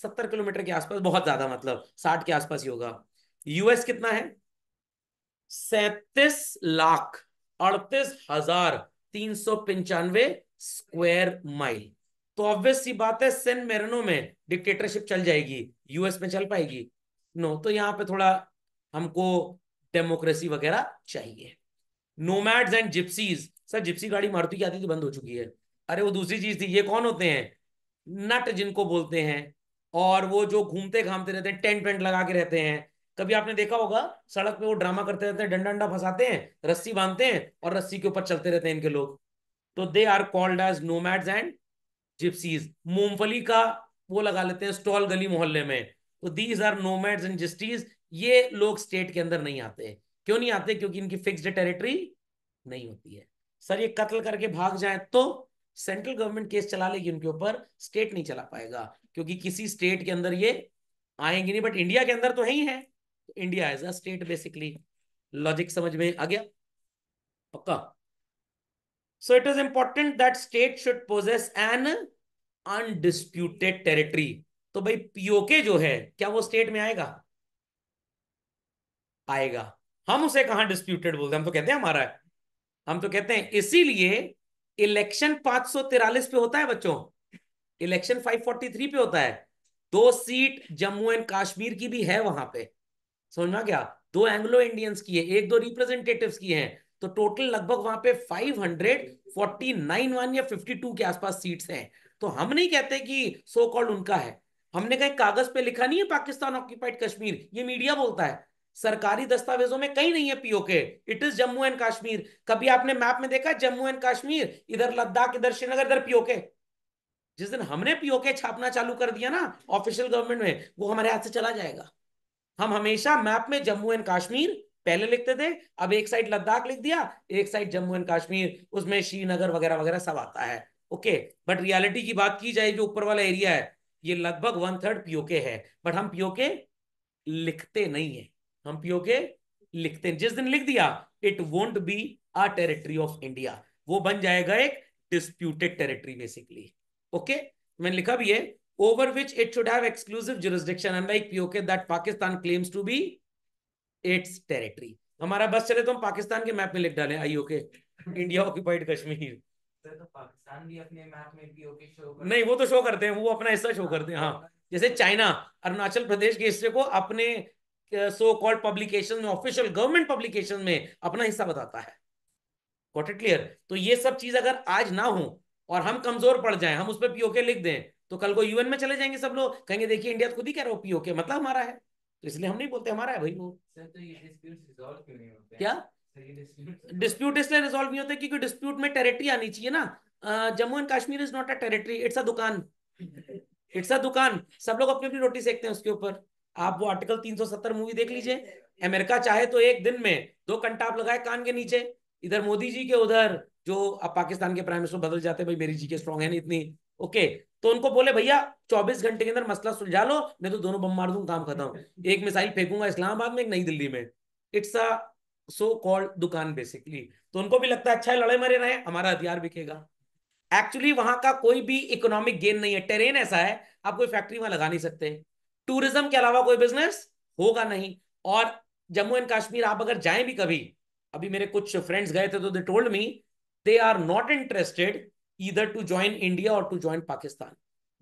70 किलोमीटर के आसपास बहुत ज्यादा मतलब 60 के आसपास ही होगा यूएस कितना है सैतीस लाख अड़तीस हजार तीन सौ पंचानवे स्क्वायर माइल तो ऑब्वियस सी बात है सेन मेरनो में डिक्टेटरशिप चल जाएगी यूएस में चल पाएगी नो तो यहाँ पे थोड़ा हमको डेमोक्रेसी वगैरह चाहिए nomads and gypsies sir gypsy गाड़ी मारुति की आती थी तो बंद हो चुकी है अरे वो दूसरी चीज थी ये कौन होते हैं नट जिनको बोलते हैं और वो जो घूमते घामते रहते हैं टेंट वेंट लगा के रहते हैं कभी आपने देखा होगा सड़क पे वो ड्रामा करते रहते हैं डंडा डंडा फंसाते हैं रस्सी बांधते हैं और रस्सी के ऊपर चलते रहते हैं इनके लोग तो they are called as nomads and gypsies मूंगफली का वो लगा लेते हैं स्टॉल गली मोहल्ले में तो these are nomads and gypsies ये लोग स्टेट के अंदर नहीं आते क्यों नहीं आते क्योंकि इनकी फिक्स्ड टेरिटरी नहीं होती है सर ये कत्ल करके भाग जाए तो सेंट्रल गवर्नमेंट केस चला लेगी उनके ऊपर स्टेट नहीं चला पाएगा क्योंकि किसी स्टेट के अंदर ये आएंगे नहीं बट इंडिया के अंदर तो ही है तो India as a state basically logic समझ में आ गया पक्का so it is important that state should possess an undisputed territory तो भाई पीओके जो है क्या वो स्टेट में आएगा आएगा हम उसे कहां डिस्प्यूटेड बोलते हैं हम तो कहते हैं हमारा है हम तो कहते हैं इसीलिए इलेक्शन पांच पे होता है बच्चों इलेक्शन 543 पे होता है दो सीट जम्मू एंड कश्मीर की भी है वहां पे समझना क्या दो एंग्लो इंडियंस की है एक दो रिप्रेजेंटेटिव की है तो टोटल लगभग वहां पे 549 वन या 52 के आसपास सीट्स हैं तो हम नहीं कहते कि सो कॉल्ड उनका है हमने कहा कागज पे लिखा नहीं है पाकिस्तान ऑक्यूपाइड कश्मीर ये मीडिया बोलता है सरकारी दस्तावेजों में कहीं नहीं है POK it is Jammu and Kashmir कभी आपने मैप में देखा जम्मू एंड कश्मीर इधर लद्दाख इधर श्रीनगर इधर पीओके जिस दिन हमने पीओके छापना चालू कर दिया ना ऑफिशियल गवर्नमेंट में वो हमारे हाथ से चला जाएगा हम हमेशा मैप में जम्मू एंड कश्मीर पहले लिखते थे अब एक साइड लद्दाख लिख दिया एक साइड जम्मू एंड कश्मीर उसमें श्रीनगर वगैरह वगैरह सब आता है ओके बट रियालिटी की बात की जाए जो ऊपर वाला एरिया है ये लगभग वन थर्ड पीओके है बट हम पीओके लिखते नहीं है हम पीओके लिखते हैं जिस दिन लिख दिया it won't be a territory of India वो बन जाएगा एक डिस्प्यूटेड टेरिटरी बेसिकली ओके मैंने लिखा भी है over which it should have exclusive jurisdiction unlike POK that Pakistan claims to be its territory हमारा बस चले तो हम पाकिस्तान के मैप में लिख डालें I okay India occupied Kashmir तो पाकिस्तान भी अपने मैप में पीओके शो करते नहीं वो तो शो करते हैं वो अपना हिस्सा शो करते हैं हाँ जैसे चाइना अरुणाचल प्रदेश के हिस्से को अपने सो कॉल्ड पब्लिकेशन में ऑफिशियल गवर्नमेंट पब्लिकेशन में अपना हिस्सा बताता है वॉट इट क्लियर तो ये सब चीज अगर आज ना हो और हम कमजोर पड़ जाए हम उस पर पीओके लिख दें तो कल को यूएन में चले जाएंगे सब लोग कहेंगे देखिए इंडिया तो खुद ही कह रहा हो पीओके मतलब हमारा है तो इसलिए हम नहीं बोलते हमारा है भाई वो तो क्या डिस्प्यूट इसलिए रिजोल्व नहीं होते क्योंकि डिस्प्यूट में टेरिटरी आनी चाहिए ना Jammu and Kashmir is not a territory it's a दुकान इट्स अ दुकान सब लोग अपनी अपनी रोटी सेकते हैं उसके ऊपर आप वो आर्टिकल 370 मूवी देख लीजिए अमेरिका चाहे तो एक दिन में दो आप लगाए कान के नीचे इधर मोदी जी के उधर जो अब पाकिस्तान के प्राइम मिनिस्टर बदल जाते भाई मेरी जी के स्ट्रॉन्ग है नहीं इतनी ओके तो उनको बोले भैया 24 घंटे के अंदर मसला सुलझा लो मैं तो दोनों बम मार दूंगा काम खत्म एक मिसाइल फेंकूंगा इस्लामाबाद में एक नई दिल्ली में इट्स अ सो कॉल्ड दुकान बेसिकली तो उनको भी लगता है अच्छा है लड़े मरे रहे हमारा हथियार बिकेगा एक्चुअली वहां का कोई भी इकोनॉमिक गेन नहीं है टेरेन ऐसा है आप कोई फैक्ट्री वहां लगा नहीं सकते टूरिज्म के अलावा कोई बिजनेस होगा नहीं और जम्मू एंड कश्मीर आप अगर जाए भी कभी अभी मेरे कुछ फ्रेंड्स गए थे तो they told me they are not interested इधर टू ज्वाइन इंडिया और to join Pakistan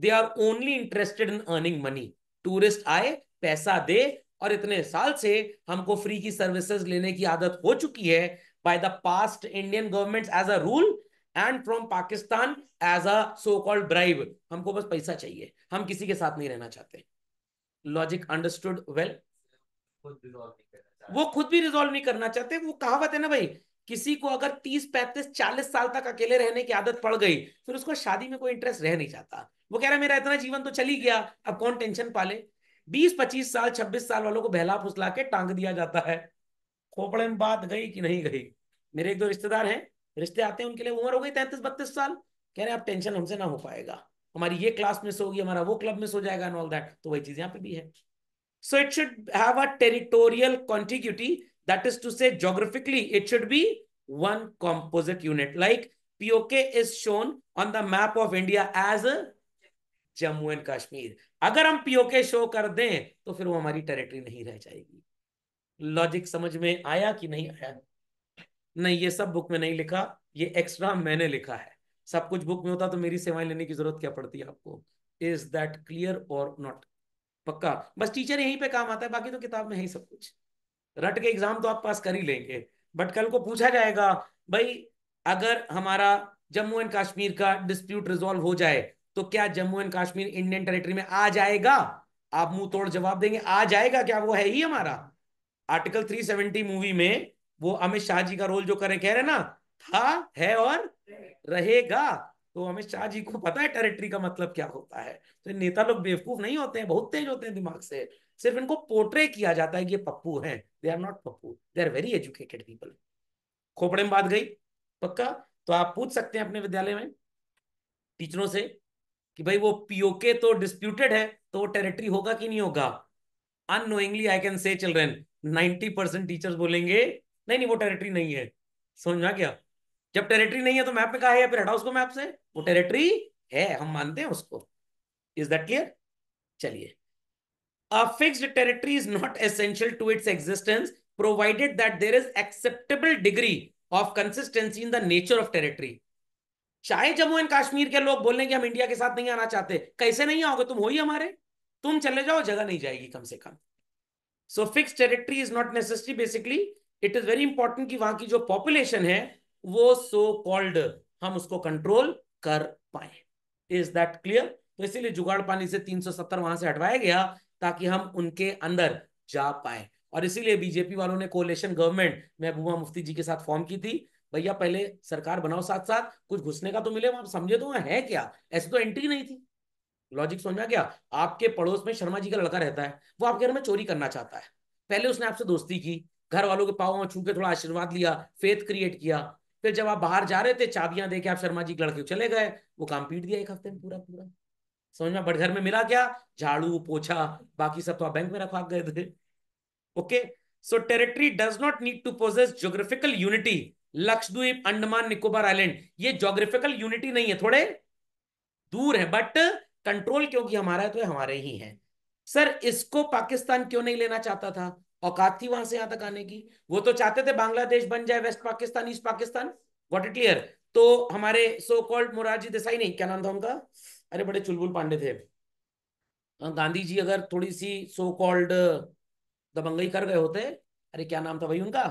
they are only interested in earning money tourist आए पैसा दे और इतने साल से हमको फ्री की सर्विसेज लेने की आदत हो चुकी है by the past Indian government as a rule and from Pakistan as a so called drive हमको बस पैसा चाहिए हम किसी के साथ नहीं रहना चाहते लॉजिक अंडरस्टूड वेल वो खुद भी रिजोल्व नहीं करना चाहते वो कहावत है ना भाई किसी को अगर तीस पैंतीस चालीस साल तक अकेले रहने की आदत पड़ गई फिर उसको शादी में कोई इंटरेस्ट रह नहीं जाता वो कह रहा मेरा इतना जीवन तो चली गया अब कौन टेंशन पाले बीस पच्चीस साल छब्बीस साल वालों को बहला फुसला के टांग दिया जाता है खोपड़े में बात गई कि नहीं गई मेरे एक दो रिश्तेदार हैं रिश्ते आते हैं उनके लिए उम्र हो गई तैंतीस बत्तीस साल कह रहे हैं अब टेंशन हमसे ना हो पाएगा हमारी ये क्लास मिस होगी हमारा वो क्लब मिस हो जाएगा एंड ऑल दैट तो वही चीज यहाँ पे भी है so it should have a territorial contiguity that is to say geographically it should be one composite unit like POK is shown on the map of India as Jammu and Kashmir अगर हम पीओके शो कर दें तो फिर वो हमारी टेरिटरी नहीं रह जाएगी लॉजिक समझ में आया कि नहीं आया नहीं ये सब बुक में नहीं लिखा ये एक्स्ट्रा मैंने लिखा है सब कुछ बुक में होता तो मेरी सेवाएं लेने की जरूरत क्या पड़ती है आपको इज दैट क्लियर और नॉट पक्का बस टीचर यहीं पे काम आता है बाकी तो किताब में है ही सब कुछ रट के एग्जाम तो आप पास कर ही लेंगे बट कल को पूछा जाएगा भाई अगर हमारा जम्मू एंड कश्मीर का डिस्प्यूट रिजोल्व हो जाए तो क्या Jammu and Kashmir Indian territory में आ जाएगा आप मुंह तोड़ जवाब देंगे आ जाएगा क्या वो है ही हमारा आर्टिकल 370 मूवी में वो अमित शाह जी का रोल जो करें कह रहे ना था है और रहेगा तो अमित शाह जी को पता है टेरिटरी का मतलब क्या होता है तो नेता लोग बेवकूफ नहीं होते हैं बहुत तेज होते हैं दिमाग से सिर्फ इनको पोर्ट्रे किया जाता है कि ये पप्पू हैं दे आर नॉट पप्पू they are very educated people खोपड़े में बात गई पक्का तो आप पूछ सकते हैं अपने विद्यालय में टीचरों से कि भाई वो पीओके तो डिस्प्यूटेड है तो वो टेरिटरी होगा कि नहीं होगा annoyingly I can say children ninety percent teachers बोलेंगे नहीं नहीं वो टेरिटरी नहीं है समझ में जब टेरिटरी नहीं है तो मैप में कहा है या फिर हटा उसको मैप से वो टेरिटरी है हम मानते हैं उसको इज दैट क्लियर चलिए a fixed territory is not essential to its existence provided that there is acceptable degree of consistency in the nature of territory चाहे जम्मू एंड कश्मीर के लोग बोलने रहे कि हम इंडिया के साथ नहीं आना चाहते कैसे नहीं आओगे तुम हो ही हमारे तुम चले जाओ जगह नहीं जाएगी कम से कम so fix territory is not necessary basically it is very important कि वहां की जो पॉपुलेशन है वो सो कॉल्ड हम उसको कंट्रोल कर पाए इज दैट क्लियर तो इसीलिए जुगाड़ पानी से 370 वहां से हटवाया गया ताकि हम उनके अंदर जा पाए और इसीलिए बीजेपी वालों ने कोलेशन गवर्नमेंट महबूबा मुफ्ती जी के साथ फॉर्म की थी भैया पहले सरकार बनाओ साथ साथ कुछ घुसने का तो मिले आप समझे तो है क्या ऐसे तो एंट्री नहीं थी लॉजिक समझ में क्या आपके पड़ोस में शर्मा जी का लड़का रहता है वो आपके घर में चोरी करना चाहता है पहले उसने आपसे दोस्ती की घर वालों के पाओ में छू के थोड़ा आशीर्वाद लिया फेथ क्रिएट किया फिर जब आप बाहर जा रहे थे चाबियां देके आप शर्मा जी के लड़के चले गए वो काम पीट दिया एक हफ्ते में पूरा पूरा समझ में बट घर में मिला क्या झाड़ू पोछा बाकी सब तो आप बैंक में रखवा गए थे okay so territory does not need to possess geographical unity Lakshadweep Andaman Nicobar island ये जोग्राफिकल यूनिटी नहीं है थोड़े दूर है बट कंट्रोल क्योंकि हमारा है तो हमारे ही है सर इसको पाकिस्तान क्यों नहीं लेना चाहता था औकात थी वहां से यहां तक आने की वो तो चाहते थे बांग्लादेश बन जाए west Pakistan east Pakistan what it clear तो हमारे सो कॉल्ड मोरारजी देसाई नहीं क्या नाम था उनका अरे बड़े चुलबुल पांडे थे हाँ, गांधी जी अगर थोड़ी सी सो कॉल्ड दबंगई कर गए होते अरे क्या नाम था भाई उनका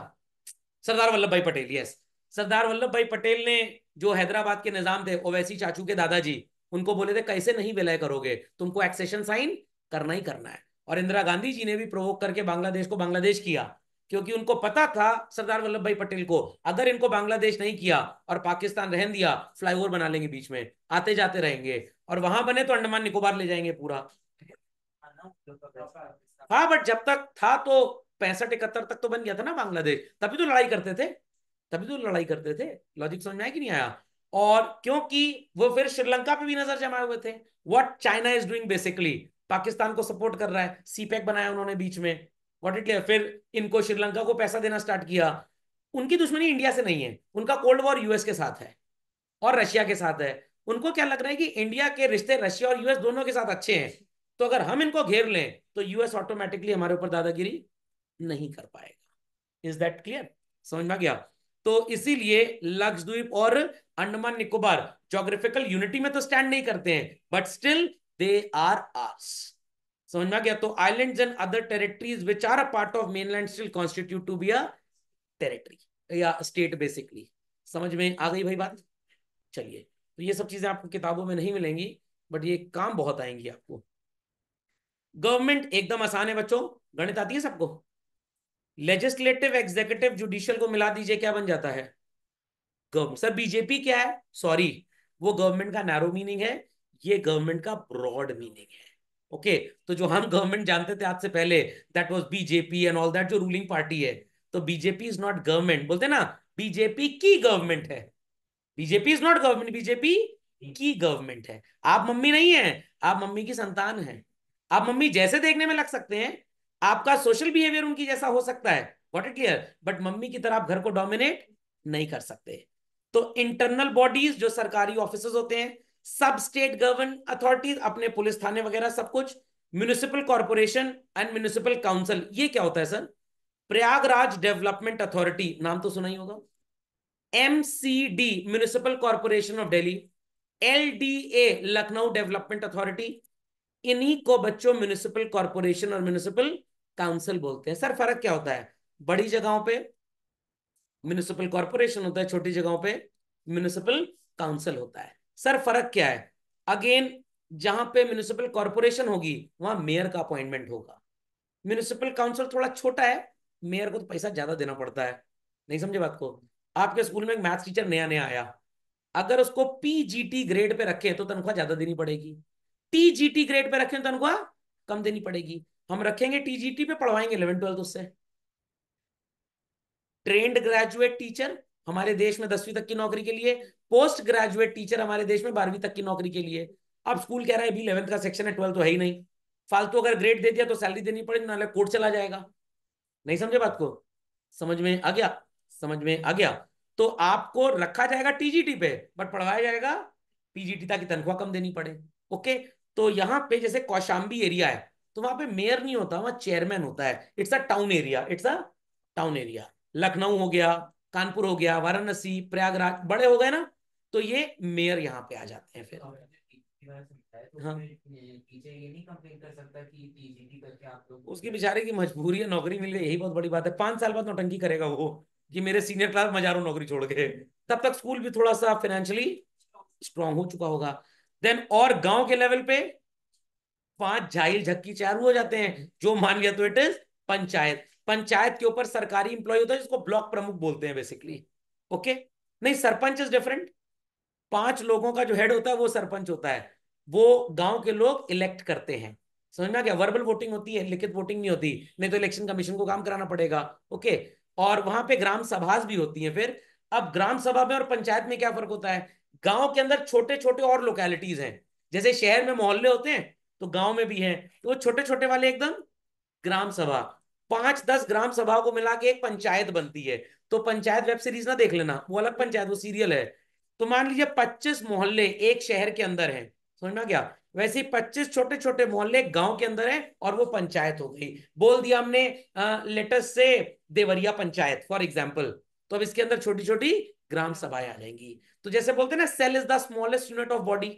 सरदार वल्लभ भाई पटेल यस सरदार वल्लभ भाई पटेल ने जो हैदराबाद के निजाम थे ओवैसी चाचू के दादाजी उनको बोले थे कैसे नहीं विलय करोगे तुमको एक्सेशन साइन करना ही करना है और इंदिरा गांधी जी ने भी प्रवोक करके बांग्लादेश को बांग्लादेश किया क्योंकि उनको पता था सरदार वल्लभ भाई पटेल को अगर इनको बांग्लादेश नहीं किया और पाकिस्तान रहन दिया फ्लाईओवर बना लेंगे बीच में आते जाते रहेंगे और वहां बने तो अंडमान निकोबार ले जाएंगे पूरा हाँ बट जब तक था तो पैंसठ इकहत्तर तक तो बन गया था ना बांग्लादेश तभी तो लड़ाई करते थे तभी तो लड़ाई करते थे लॉजिक समझ में आया कि नहीं आया और क्योंकि वो फिर श्रीलंका पे भी नजर जमाए हुए थे what China is doing basically Pakistan को सपोर्ट कर रहा है सीपैक e बनाया उन्होंने बीच में वॉट इट फिर इनको श्रीलंका को पैसा देना स्टार्ट किया उनकी दुश्मनी इंडिया से नहीं है उनका कोल्ड वॉर यूएस के साथ है और रशिया के साथ है उनको क्या लग रहा है कि इंडिया के रिश्ते रशिया और यूएस दोनों के साथ अच्छे हैं तो अगर हम इनको घेर लें तो यूएस ऑटोमेटिकली हमारे ऊपर दादागिरी नहीं कर पाएगा इज दैट क्लियर समझ में गया तो इसीलिए लक्षद्वीप और अंडमान निकोबार जोग्राफिकल यूनिटी में तो स्टैंड नहीं करते हैं बट स्टिल दे आर आस समझ में आ गया तो islands and other territories which are a part of mainland still constitute to be a territory या स्टेट बेसिकली समझ में आ गई भाई बात चलिए तो ये सब चीजें आपको किताबों में नहीं मिलेंगी बट ये काम बहुत आएंगी आपको गवर्नमेंट एकदम आसान है बच्चों गणित आती है सबको लेजिस्लेटिव एग्जीक्यूटिव जुडिशियल को मिला दीजिए क्या बन जाता है गवर्नमेंट सर बीजेपी क्या है सॉरी वो गवर्नमेंट का नैरो मीनिंग है ये गवर्नमेंट का ब्रॉड मीनिंग है ओके okay, तो जो हम गवर्नमेंट जानते थे आज से पहले that was BJP and all that जो रूलिंग पार्टी है तो बीजेपी इज नॉट गवर्नमेंट बोलते ना बीजेपी की गवर्नमेंट है BJP is not government BJP की गवर्नमेंट है आप मम्मी नहीं है आप मम्मी की संतान है आप मम्मी जैसे देखने में लग सकते हैं आपका सोशल बिहेवियर उनकी जैसा हो सकता है what it clear but mummy की तरह आप घर को डोमिनेट नहीं कर सकते तो इंटरनल बॉडीज जो सरकारी ऑफिसर्स होते हैं सब स्टेट गवर्नमेंट अथॉरिटीज अपने पुलिस थाने वगैरह सब कुछ municipal corporation and municipal council ये क्या होता है सर प्रयागराज डेवलपमेंट अथॉरिटी नाम तो सुना ही होगा MCD municipal corporation of Delhi LDA Lucknow development authority इन्हीं को बच्चों म्यूनिसिपल कॉरपोरेशन और म्यूनिसिपल काउंसिल बोलते हैं सर फर्क क्या होता है बड़ी जगहों पे म्यूनिसिपल कॉरपोरेशन होता है छोटी जगहों पे म्यूनिसिपल काउंसिल होता है सर फर्क क्या है अगेन जहां पे म्यूनिसिपल कॉर्पोरेशन होगी वहां मेयर का अपॉइंटमेंट होगा म्यूनिसिपल काउंसिल थोड़ा छोटा है मेयर को तो पैसा ज्यादा देना पड़ता है नहीं समझे बात को आपके स्कूल में एक मैथ्स टीचर नया नया आया अगर उसको पीजीटी ग्रेड पे रखे तो तनख्वाह ज्यादा देनी पड़ेगी टीजीटी ग्रेड पे तो तनख्वाह कम देनी पड़ेगी हम रखेंगे टीजीटी पे पढ़वाएंगे इलेवन ट्वेल्थ उससे ट्रेंड ग्रेजुएट टीचर हमारे देश में दसवीं तक की नौकरी के लिए पोस्ट ग्रेजुएट टीचर हमारे देश में बारहवीं तक की नौकरी के लिए अब स्कूल कह रहा है अभी इलेवंथ का सेक्शन है ट्वेल्थ तो है ही नहीं फालतू अगर ग्रेड दे दिया तो सैलरी देनी पड़ेगी ना कोर्ट चला जाएगा नहीं समझे बात को समझ में आ गया समझ में आ गया तो आपको रखा जाएगा टीजीटी पे बट पढ़वाया जाएगा पीजीटी ताकि तनख्वाह कम देनी पड़े ओके तो यहाँ पे जैसे कौशाम्बी एरिया है तो वहां पे मेयर नहीं होता वहां चेयरमैन होता है it's a town area it's a town area Lucknow हो गया कानपुर हो गया वाराणसी प्रयागराज बड़े हो गए ना तो ये मेयर यहाँ पे आ जाते हैं फिर तो हाँ। उसकी बेचारे की मजबूरी है नौकरी मिल गई यही बहुत बड़ी बात है पांच साल बाद नौटंकी करेगा वो कि मेरे सीनियर क्लास मजारो नौकरी छोड़ गए तब तक स्कूल भी थोड़ा सा फाइनेंशियली स्ट्रांग हो चुका होगा देन और गांव के लेवल पे पांच झाइल झक्की चारू हो जाते हैं जो मान लिया तो इट इज पंचायत पंचायत के ऊपर सरकारी इंप्लॉय होता है जिसको ब्लॉक प्रमुख बोलते हैं बेसिकली ओके नहीं सरपंच इज डिफरेंट पांच लोगों का जो हेड होता है वो सरपंच होता है वो गांव के लोग इलेक्ट करते हैं समझ में आ गया वर्बल वोटिंग होती है लिखित वोटिंग नहीं होती नहीं तो इलेक्शन कमीशन को काम कराना पड़ेगा ओके और वहां पे ग्राम सभा भी होती है फिर अब ग्राम सभा में और पंचायत में क्या फर्क होता है गांव के अंदर छोटे छोटे और लोकेलिटीज हैं जैसे शहर में मोहल्ले होते हैं तो गांव में भी हैं तो वो छोटे छोटे वाले एकदम ग्राम सभा पांच दस ग्राम सभा को मिला के एक पंचायत बनती है तो पंचायत वेब सीरीज ना देख लेना वो अलग पंचायत वो सीरियल है तो मान लीजिए पच्चीस मोहल्ले एक शहर के अंदर है समझना क्या वैसे पच्चीस छोटे छोटे मोहल्ले गांव के अंदर है और वो पंचायत हो गई बोल दिया हमने लेटेस्ट से देवरिया पंचायत फॉर एग्जाम्पल तो अब इसके अंदर छोटी छोटी ग्राम सभाएं आ जाएंगी तो जैसे बोलते हैं ना cell is the smallest unit of body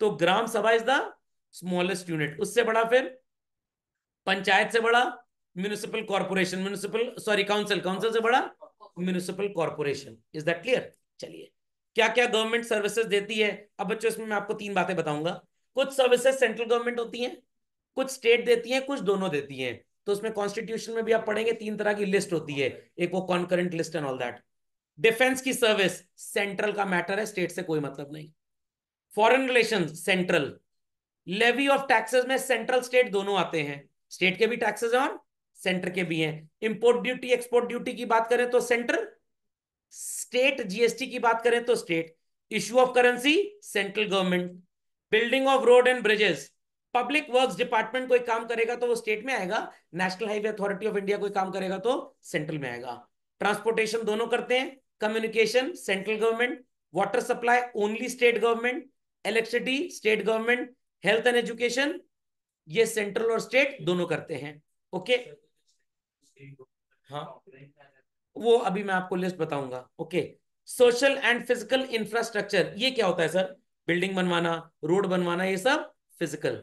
तो ग्राम सभा इज द स्मॉलेस्ट यूनिट उससे बड़ा फिर पंचायत से बड़ा municipal corporation municipal sorry council council से बड़ा municipal corporation is that clear चलिए क्या क्या गवर्नमेंट सर्विसेज देती है अब बच्चों इसमें मैं आपको तीन बातें बताऊंगा कुछ सर्विसेज सेंट्रल गवर्नमेंट होती हैं कुछ स्टेट देती हैं कुछ दोनों देती हैं तो उसमें कॉन्स्टिट्यूशन में भी आप पढ़ेंगे तीन तरह की लिस्ट होती है एक वो concurrent list and all that defence की सर्विस सेंट्रल का मैटर है स्टेट से कोई मतलब नहीं foreign relation central levy of taxes में सेंट्रल स्टेट दोनों आते हैं स्टेट के भी टैक्सेस हैं और सेंटर के भी हैं इंपोर्ट ड्यूटी एक्सपोर्ट ड्यूटी की बात करें तो सेंटर स्टेट जीएसटी की बात करें तो state issue of currency central government building of road and bridges public works department कोई काम करेगा तो वो स्टेट में आएगा national highway authority of India कोई काम करेगा तो सेंट्रल में आएगा ट्रांसपोर्टेशन दोनों करते हैं communication central government water supply only state government electricity state government health and education ये सेंट्रल और स्टेट दोनों करते हैं ओके okay? हाँ वो अभी मैं आपको लिस्ट बताऊंगा okay social and physical infrastructure ये क्या होता है सर बिल्डिंग बनवाना रोड बनवाना ये सब फिजिकल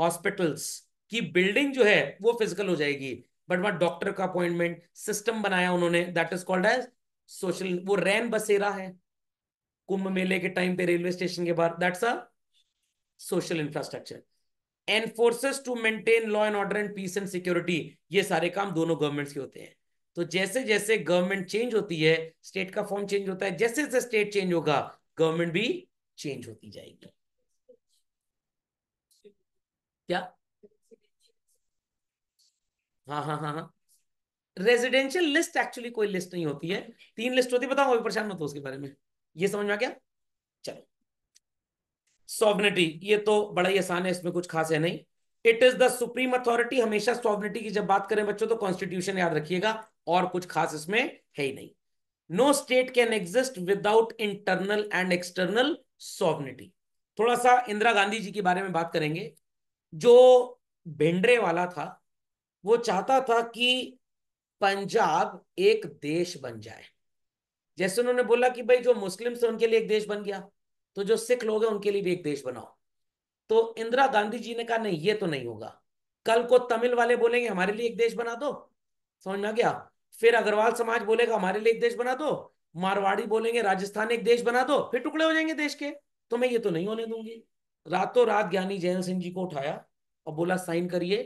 हॉस्पिटल्स की बिल्डिंग जो है वो फिजिकल हो जाएगी बट वहां डॉक्टर का अपॉइंटमेंट सिस्टम बनाया उन्होंने that is called as social वो रैन बसेरा है कुंभ मेले के टाइम पे रेलवे स्टेशन के बाहर that's a social infrastructure enforces to maintain law and order and peace and security ये सारे काम दोनों गवर्नमेंट्स के होते हैं तो जैसे जैसे गवर्नमेंट चेंज होती है स्टेट का फॉर्म चेंज होता है जैसे जैसे स्टेट चेंज होगा गवर्नमेंट भी चेंज होती जाएगी क्या हाँ हाँ हाँ हाँ रेजिडेंशियल लिस्ट एक्चुअली कोई लिस्ट नहीं होती है तीन लिस्ट होती है बताओ परेशान मत हो उसके बारे में ये समझ में आ गया चलो सॉवनिटी ये तो बड़ा ही आसान है इसमें कुछ खास है नहीं it is the supreme authority हमेशा सॉवनिटी की जब बात करें बच्चों तो कॉन्स्टिट्यूशन याद रखिएगा और कुछ खास इसमें है ही नहीं no state can exist without internal and external sovereignty थोड़ा सा इंदिरा गांधी जी के बारे में बात करेंगे जो भेंड्रे वाला था वो चाहता था कि पंजाब एक देश बन जाए जैसे उन्होंने बोला कि भाई जो मुस्लिम्स थे उनके लिए एक देश बन गया तो जो सिख लोग हैं उनके लिए भी एक देश बनाओ तो इंदिरा गांधी जी ने कहा नहीं ये तो नहीं होगा कल को तमिल वाले बोलेंगे हमारे लिए एक देश बना दो समझ में आ गया फिर अग्रवाल समाज बोलेगा हमारे लिए एक देश बना दो मारवाड़ी बोलेंगे राजस्थान एक देश बना दो फिर टुकड़े हो जाएंगे देश के तो मैं ये तो नहीं होने दूंगी रातों रात ज्ञानी जयंत सिंह जी को उठाया और बोला साइन करिए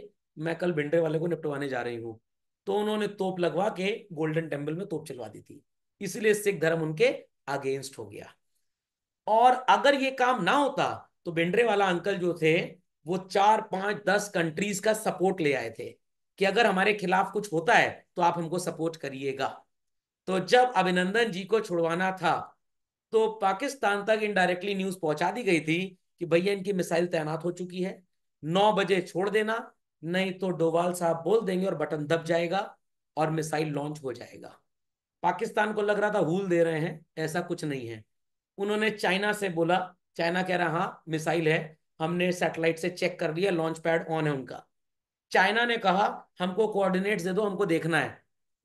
मैं कल भिंडरे वाले को निपटवाने जा रही हूँ तो उन्होंने तोप लगवा के गोल्डन टेम्पल में तोप चलवा दी थी इसलिए सिख धर्म उनके अगेंस्ट हो गया और अगर ये काम ना होता तो बेंड्रे वाला अंकल जो थे वो चार पांच दस कंट्रीज का सपोर्ट ले आए थे कि अगर हमारे खिलाफ कुछ होता है तो आप हमको सपोर्ट करिएगा तो जब अभिनंदन जी को छुड़वाना था तो पाकिस्तान तक इनडायरेक्टली न्यूज पहुंचा दी गई थी कि भैया इनकी मिसाइल तैनात हो चुकी है नौ बजे छोड़ देना नहीं तो डोवाल साहब बोल देंगे और बटन दब जाएगा और मिसाइल लॉन्च हो जाएगा पाकिस्तान को लग रहा था हूल दे रहे हैं ऐसा कुछ नहीं है उन्होंने चाइना से बोला चाइना कह रहा हाँ मिसाइल है हमने सैटेलाइट से चेक कर लिया लॉन्च पैड ऑन है उनका चाइना ने कहा हमको कोऑर्डिनेट्स दे दो हमको देखना है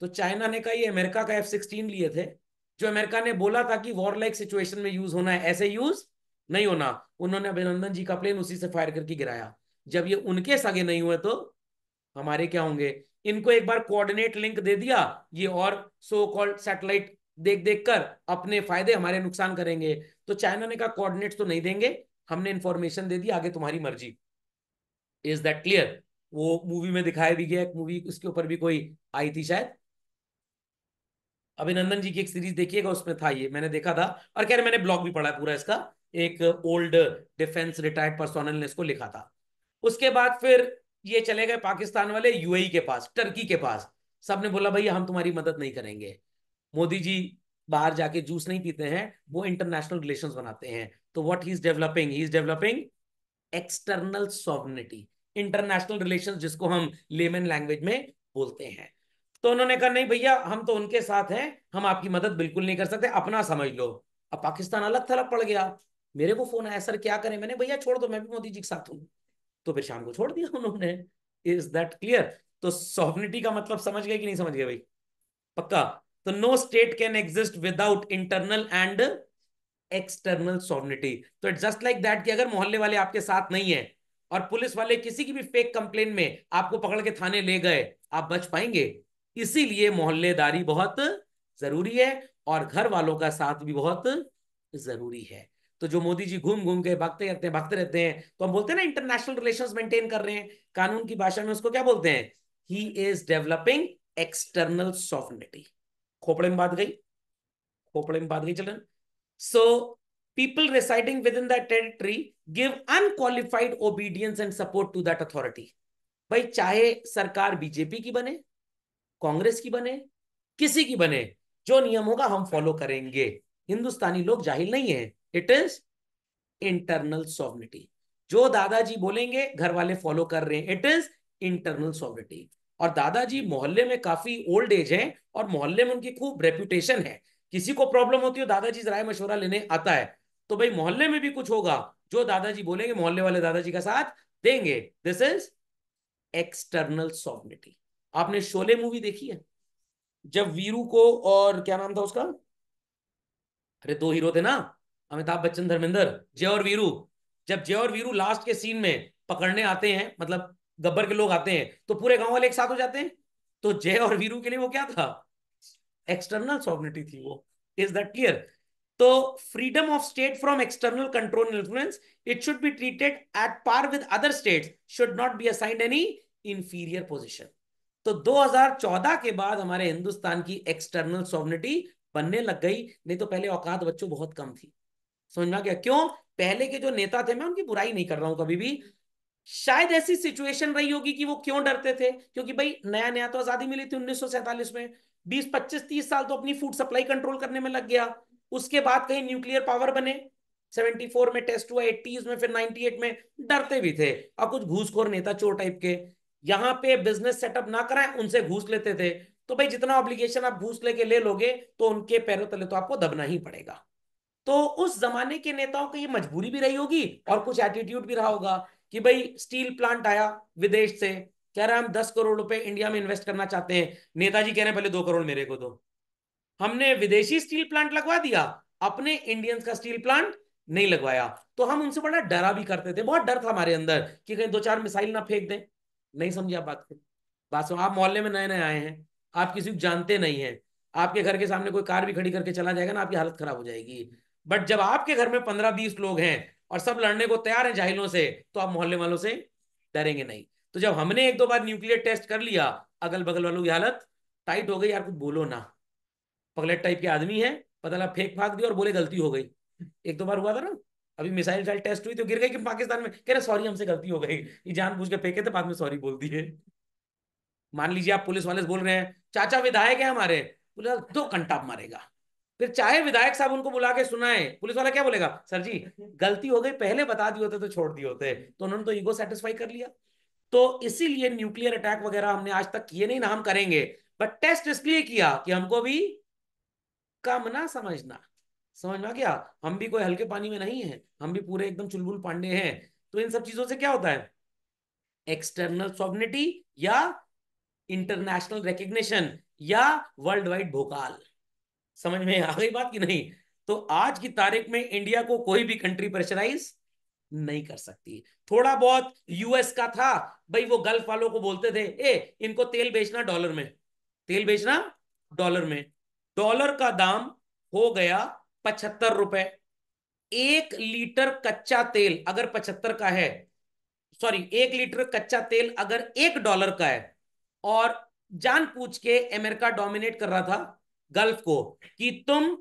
तो चाइना ने कहा ये अमेरिका का एफ सिक्सटीन लिए थे जो अमेरिका ने बोला था कि वॉर लाइक सिचुएशन में यूज होना है ऐसे यूज नहीं होना उन्होंने अभिनंदन जी का प्लेन उसी से फायर करके गिराया जब ये उनके सगे नहीं हुए तो हमारे क्या होंगे इनको एक बार कोऑर्डिनेट लिंक दे दिया ये और सो कॉल्ड सैटेलाइट देख देख कर अपने फायदे हमारे नुकसान करेंगे तो चाइना ने कहा कोऑर्डिनेट्स तो नहीं देंगे हमने इंफॉर्मेशन दे दी आगे तुम्हारी मर्जी इज दैट क्लियर वो मूवी में दिखाया भी गया एक मूवी उसके ऊपर भी कोई आई थी शायद अभिनंदन जी की एक सीरीज देखिएगा उसमें था ये मैंने देखा था और कह रहे मैंने ब्लॉग भी पढ़ा पूरा इसका एक ओल्ड डिफेंस रिटायर्ड पर्सोनल ने इसको लिखा था उसके बाद फिर ये चले गए पाकिस्तान वाले यूएई e के पास टर्की के पास सबने बोला भैया हम तुम्हारी मदद नहीं करेंगे मोदी जी बाहर जाके जूस नहीं पीते हैं वो इंटरनेशनल रिलेशंस बनाते हैं तो what he is developing he is developing external sovereignty international relations जिसको हम लेमन लैंग्वेज में बोलते हैं तो उन्होंने कहा नहीं भैया हम तो उनके साथ हैं हम आपकी मदद बिल्कुल नहीं कर सकते अपना समझ लो अब पाकिस्तान अलग थलग पड़ गया मेरे को फोन आया सर क्या करें मैंने भैया छोड़ दो मैं भी मोदी जी के साथ हूँ तो फिर शाम को छोड़ दिया उन्होंने इज दैट क्लियर तो सॉवनिटी का मतलब समझ गए कि नहीं समझ गए भाई पक्का तो no state can exist without internal and external sovereignty तो इट जस्ट लाइक दैट कि अगर मोहल्ले वाले आपके साथ नहीं है और पुलिस वाले किसी की भी फेक कंप्लेन में आपको पकड़ के थाने ले गए आप बच पाएंगे इसीलिए मोहल्लेदारी बहुत जरूरी है और घर वालों का साथ भी बहुत जरूरी है तो जो मोदी जी घूम घूम के भागते रहते हैं भागते रहते हैं तो हम बोलते हैं ना इंटरनेशनल रिलेशन मेंटेन कर रहे हैं कानून की भाषा में उसको क्या बोलते हैं ही इज डेवलपिंग एक्सटर्नल सॉफ्टिटी खोपड़े में बात गई खोपड़े में बात गई चलन so residing within that territory give unqualified obedience and support to that authority भाई चाहे सरकार बीजेपी की बने कांग्रेस की बने किसी की बने जो नियम होगा हम फॉलो करेंगे हिंदुस्तानी लोग जाहिल नहीं है इट इज इंटरनल सॉवनिटी जो दादाजी बोलेंगे घर वाले फॉलो कर रहे हैं इट इज इंटरनल सॉवनिटी और दादाजी मोहल्ले में काफी ओल्ड एज हैं और मोहल्ले में उनकी खूब रेपुटेशन है किसी को प्रॉब्लम होती हो दादाजी राय मशवरा लेने आता है तो भाई मोहल्ले में भी कुछ होगा जो दादाजी बोलेंगे मोहल्ले वाले दादाजी का साथ देंगे दिस इज एक्सटर्नल सॉवर्निटी आपने शोले मूवी देखी है जब वीरू को और क्या नाम था उसका अरे दो हीरो थे ना अमिताभ बच्चन धर्मेंद्र जय और वीरू जब जय और वीरू लास्ट के सीन में पकड़ने आते हैं मतलब गब्बर के लोग आते हैं तो पूरे गांव वाले एक साथ हो जाते हैं तो जय और वीरू के लिए वो क्या था एक्सटर्नल सॉवरिटी थी वो इज दैट क्लियर तो freedom of state from external control influence it should be treated at par with other state should not be assigned any inferior position तो 2014 के बाद हमारे हिंदुस्तान की एक्सटर्नल सॉवर्निटी बनने लग गई नहीं तो पहले औकात बच्चों बहुत कम थी समझना क्या क्यों पहले के जो नेता थे मैं उनकी बुराई नहीं कर रहा हूं कभी भी शायद ऐसी सिचुएशन रही होगी कि वो क्यों डरते थे क्योंकि भाई नया नया तो आजादी मिली थी उन्नीस में बीस पच्चीस तीस साल तो अपनी फूड सप्लाई कंट्रोल करने में लग गया उसके बाद कहीं न्यूक्लियर पावर बने 74 में टेस्ट हुआ 80s में फिर 98 में डरते भी थे अब कुछ घूसखोर नेता चोर टाइप के यहाँ पे बिजनेस सेटअप ना कराए उनसे घूस लेते थे तो भाई जितना ऑब्लिगेशन आप घूस लेके ले लोगे तो उनके पैरों तले तो आपको दबना ही पड़ेगा तो उस जमाने के नेताओं की ये मजबूरी भी रही होगी और कुछ एटीट्यूड भी रहा होगा कि भाई स्टील प्लांट आया विदेश से कह रहा है हम दस करोड़ रुपए इंडिया में इन्वेस्ट करना चाहते हैं नेताजी कह रहे हैं पहले दो करोड़ मेरे को दो हमने विदेशी स्टील प्लांट लगवा दिया अपने इंडियंस का स्टील प्लांट नहीं लगवाया तो हम उनसे बड़ा डरा भी करते थे बहुत डर था हमारे अंदर कि कहीं दो चार मिसाइल ना फेंक दें नहीं समझे आप बात को बात सुनो आप मोहल्ले में नए नए आए हैं आप किसी को जानते नहीं है आपके घर के सामने कोई कार भी खड़ी करके चला जाएगा ना आपकी हालत खराब हो जाएगी बट जब आपके घर में पंद्रह बीस लोग हैं और सब लड़ने को तैयार हैं जाहिलों से तो आप मोहल्ले वालों से डरेंगे नहीं तो जब हमने एक दो बार न्यूक्लियर टेस्ट कर लिया अगल बगल वालों की हालत टाइट हो गई यार कुछ बोलो ना पगलेट टाइप के आदमी है पता लगा फेंक फाक दिया और बोले गलती हो गई एक दो बार हुआ था ना अभी मिसाइल साइल टेस्ट हुई तो गिर गई कि पाकिस्तान में कह रहे सॉरी हमसे गलती हो गई ये जान पूछ के फेंके थे बाद में सॉरी बोल दिए मान लीजिए आप पुलिस वाले बोल रहे हैं चाचा विधायक है हमारे दो कंटाप मारेगा फिर चाहे विधायक साहब उनको बुला के सुनाए पुलिस वाला क्या बोलेगा सर जी गलती हो गई पहले बता दिए होते तो छोड़ दिए होते तो उन्होंने तो ईगो सेटिस्फाई कर लिया तो इसीलिए न्यूक्लियर अटैक वगैरह हमने आज तक किए नहीं ना हम करेंगे बट टेस्ट इसलिए किया कि हमको भी कम ना समझना समझ में क्या हम भी कोई हल्के पानी में नहीं है हम भी पूरे एकदम चुलबुल पांडे हैं तो इन सब चीजों से क्या होता है एक्सटर्नल सॉबनिटी या इंटरनेशनल रिकग्निशन या वर्ल्ड वाइड भोकाल समझ में आ गई बात कि नहीं तो आज की तारीख में इंडिया को कोई भी कंट्री प्रेशराइज नहीं कर सकती थोड़ा बहुत यूएस का था भाई वो गल्फ वालों को बोलते थे ए इनको तेल बेचना डॉलर में तेल बेचना डॉलर में डॉलर का दाम हो गया पचहत्तर रुपए एक लीटर कच्चा तेल अगर पचहत्तर का है सॉरी एक लीटर कच्चा तेल अगर एक डॉलर का है और जान पूछ के अमेरिका डोमिनेट कर रहा था गल्फ को कि तुम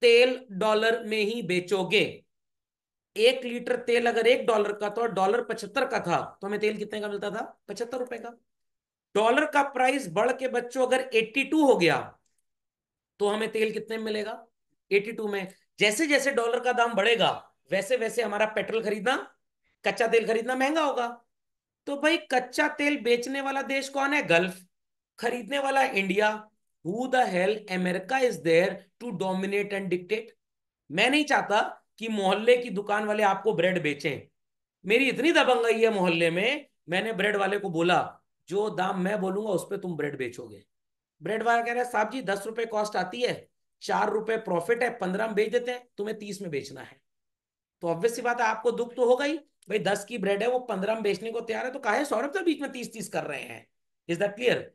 तेल डॉलर में ही बेचोगे एक लीटर तेल अगर एक डॉलर का था डॉलर पचहत्तर का था तो हमें तेल कितने का मिलता था पचहत्तर रुपए का डॉलर का प्राइस बढ़ के बच्चों अगर 82 हो गया तो हमें तेल कितने में मिलेगा 82 में जैसे जैसे डॉलर का दाम बढ़ेगा वैसे वैसे हमारा पेट्रोल खरीदना कच्चा तेल खरीदना महंगा होगा तो भाई कच्चा तेल बेचने वाला देश कौन है गल्फ खरीदने वाला India who the hell America is there to dominate and dictate मैं नहीं चाहता कि मोहल्ले की दुकान वाले आपको ब्रेड बेचे मेरी इतनी दबंगई है मोहल्ले में मैंने ब्रेड वाले को बोला जो दाम मैं बोलूंगा उस पर तुम ब्रेड बेचोगे ब्रेड वाला कह रहे है साहब जी दस रुपए कॉस्ट आती है चार रुपए प्रॉफिट है पंद्रह में बेच देते हैं तुम्हें तीस में बेचना है तो ऑब्वियस सी बात है आपको दुख तो होगा ही भाई दस की ब्रेड है वो पंद्रह में बेचने को तैयार है तो कहा सौरभ तो बीच में तीस तीस कर रहे हैं इज दैट क्लियर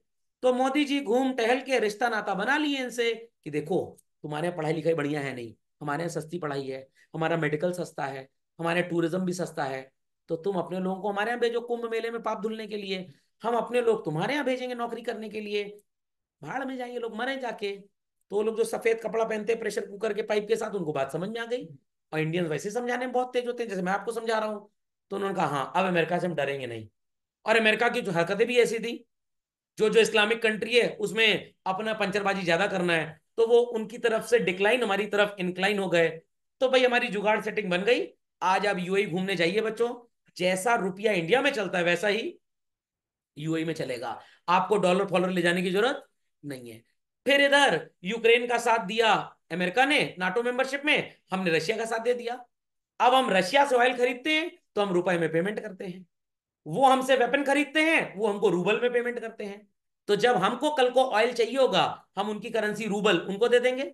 तो मोदी जी घूम टहल के रिश्ता नाता बना लिए इनसे कि देखो तुम्हारे यहाँ पढ़ाई लिखाई बढ़िया है नहीं हमारे यहाँ सस्ती पढ़ाई है हमारा मेडिकल सस्ता है हमारे टूरिज्म भी सस्ता है तो तुम अपने लोगों को हमारे यहाँ भेजो कुंभ मेले में पाप धुलने के लिए हम अपने लोग तुम्हारे यहाँ भेजेंगे नौकरी करने के लिए भाड़ में जाएंगे लोग मरे जाके तो लोग जो सफेद कपड़ा पहनते प्रेशर कुकर के पाइप के साथ उनको बात समझ में आ गई और इंडियन वैसे समझाने में बहुत तेज होते हैं जैसे मैं आपको समझा रहा हूँ तो उन्होंने कहा हाँ अब अमेरिका से हम डरेंगे नहीं और अमेरिका की जो हरकतें भी ऐसी थी जो जो इस्लामिक कंट्री है उसमें अपना पंचरबाजी ज्यादा करना है तो वो उनकी तरफ से डिक्लाइन हमारी तरफ इंक्लाइन हो गए तो भाई हमारी जुगाड़ सेटिंग बन गई आज आप यूएई e घूमने जाइए बच्चों जैसा रुपया इंडिया में चलता है वैसा ही यूएई e में चलेगा आपको डॉलर फॉलर ले जाने की जरूरत नहीं है फिर इधर यूक्रेन का साथ दिया अमेरिका ने नाटो मेंबरशिप में हमने रशिया का साथ दे दिया अब हम रशिया से ऑयल खरीदते हैं तो हम रुपए में पेमेंट करते हैं वो हमसे वेपन खरीदते हैं वो हमको रूबल में पेमेंट करते हैं तो जब हमको कल को ऑयल चाहिए होगा हम उनकी करेंसी रूबल उनको दे देंगे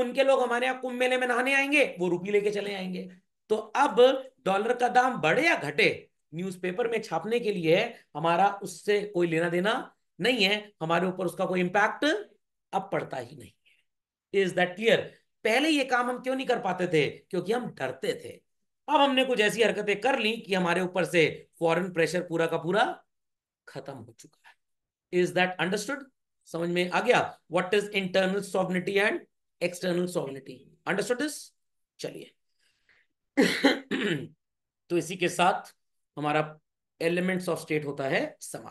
उनके लोग हमारे यहाँ कुंभ मेले में नहाने आएंगे वो रूपी लेके चले आएंगे तो अब डॉलर का दाम बढ़े या घटे न्यूज़पेपर में छापने के लिए हमारा उससे कोई लेना देना नहीं है हमारे ऊपर उसका कोई इम्पैक्ट अब पड़ता ही नहीं है इज दैट क्लियर पहले ये काम हम क्यों नहीं कर पाते थे क्योंकि हम डरते थे अब हमने कुछ ऐसी हरकतें कर ली कि हमारे ऊपर से फॉरेन प्रेशर पूरा का पूरा खत्म हो चुका है इज दैट अंडरस्टूड समझ में आ गया what is internal sovereignty and external sovereignty understood this चलिए तो इसी के साथ हमारा एलिमेंट्स ऑफ स्टेट होता है समाप्त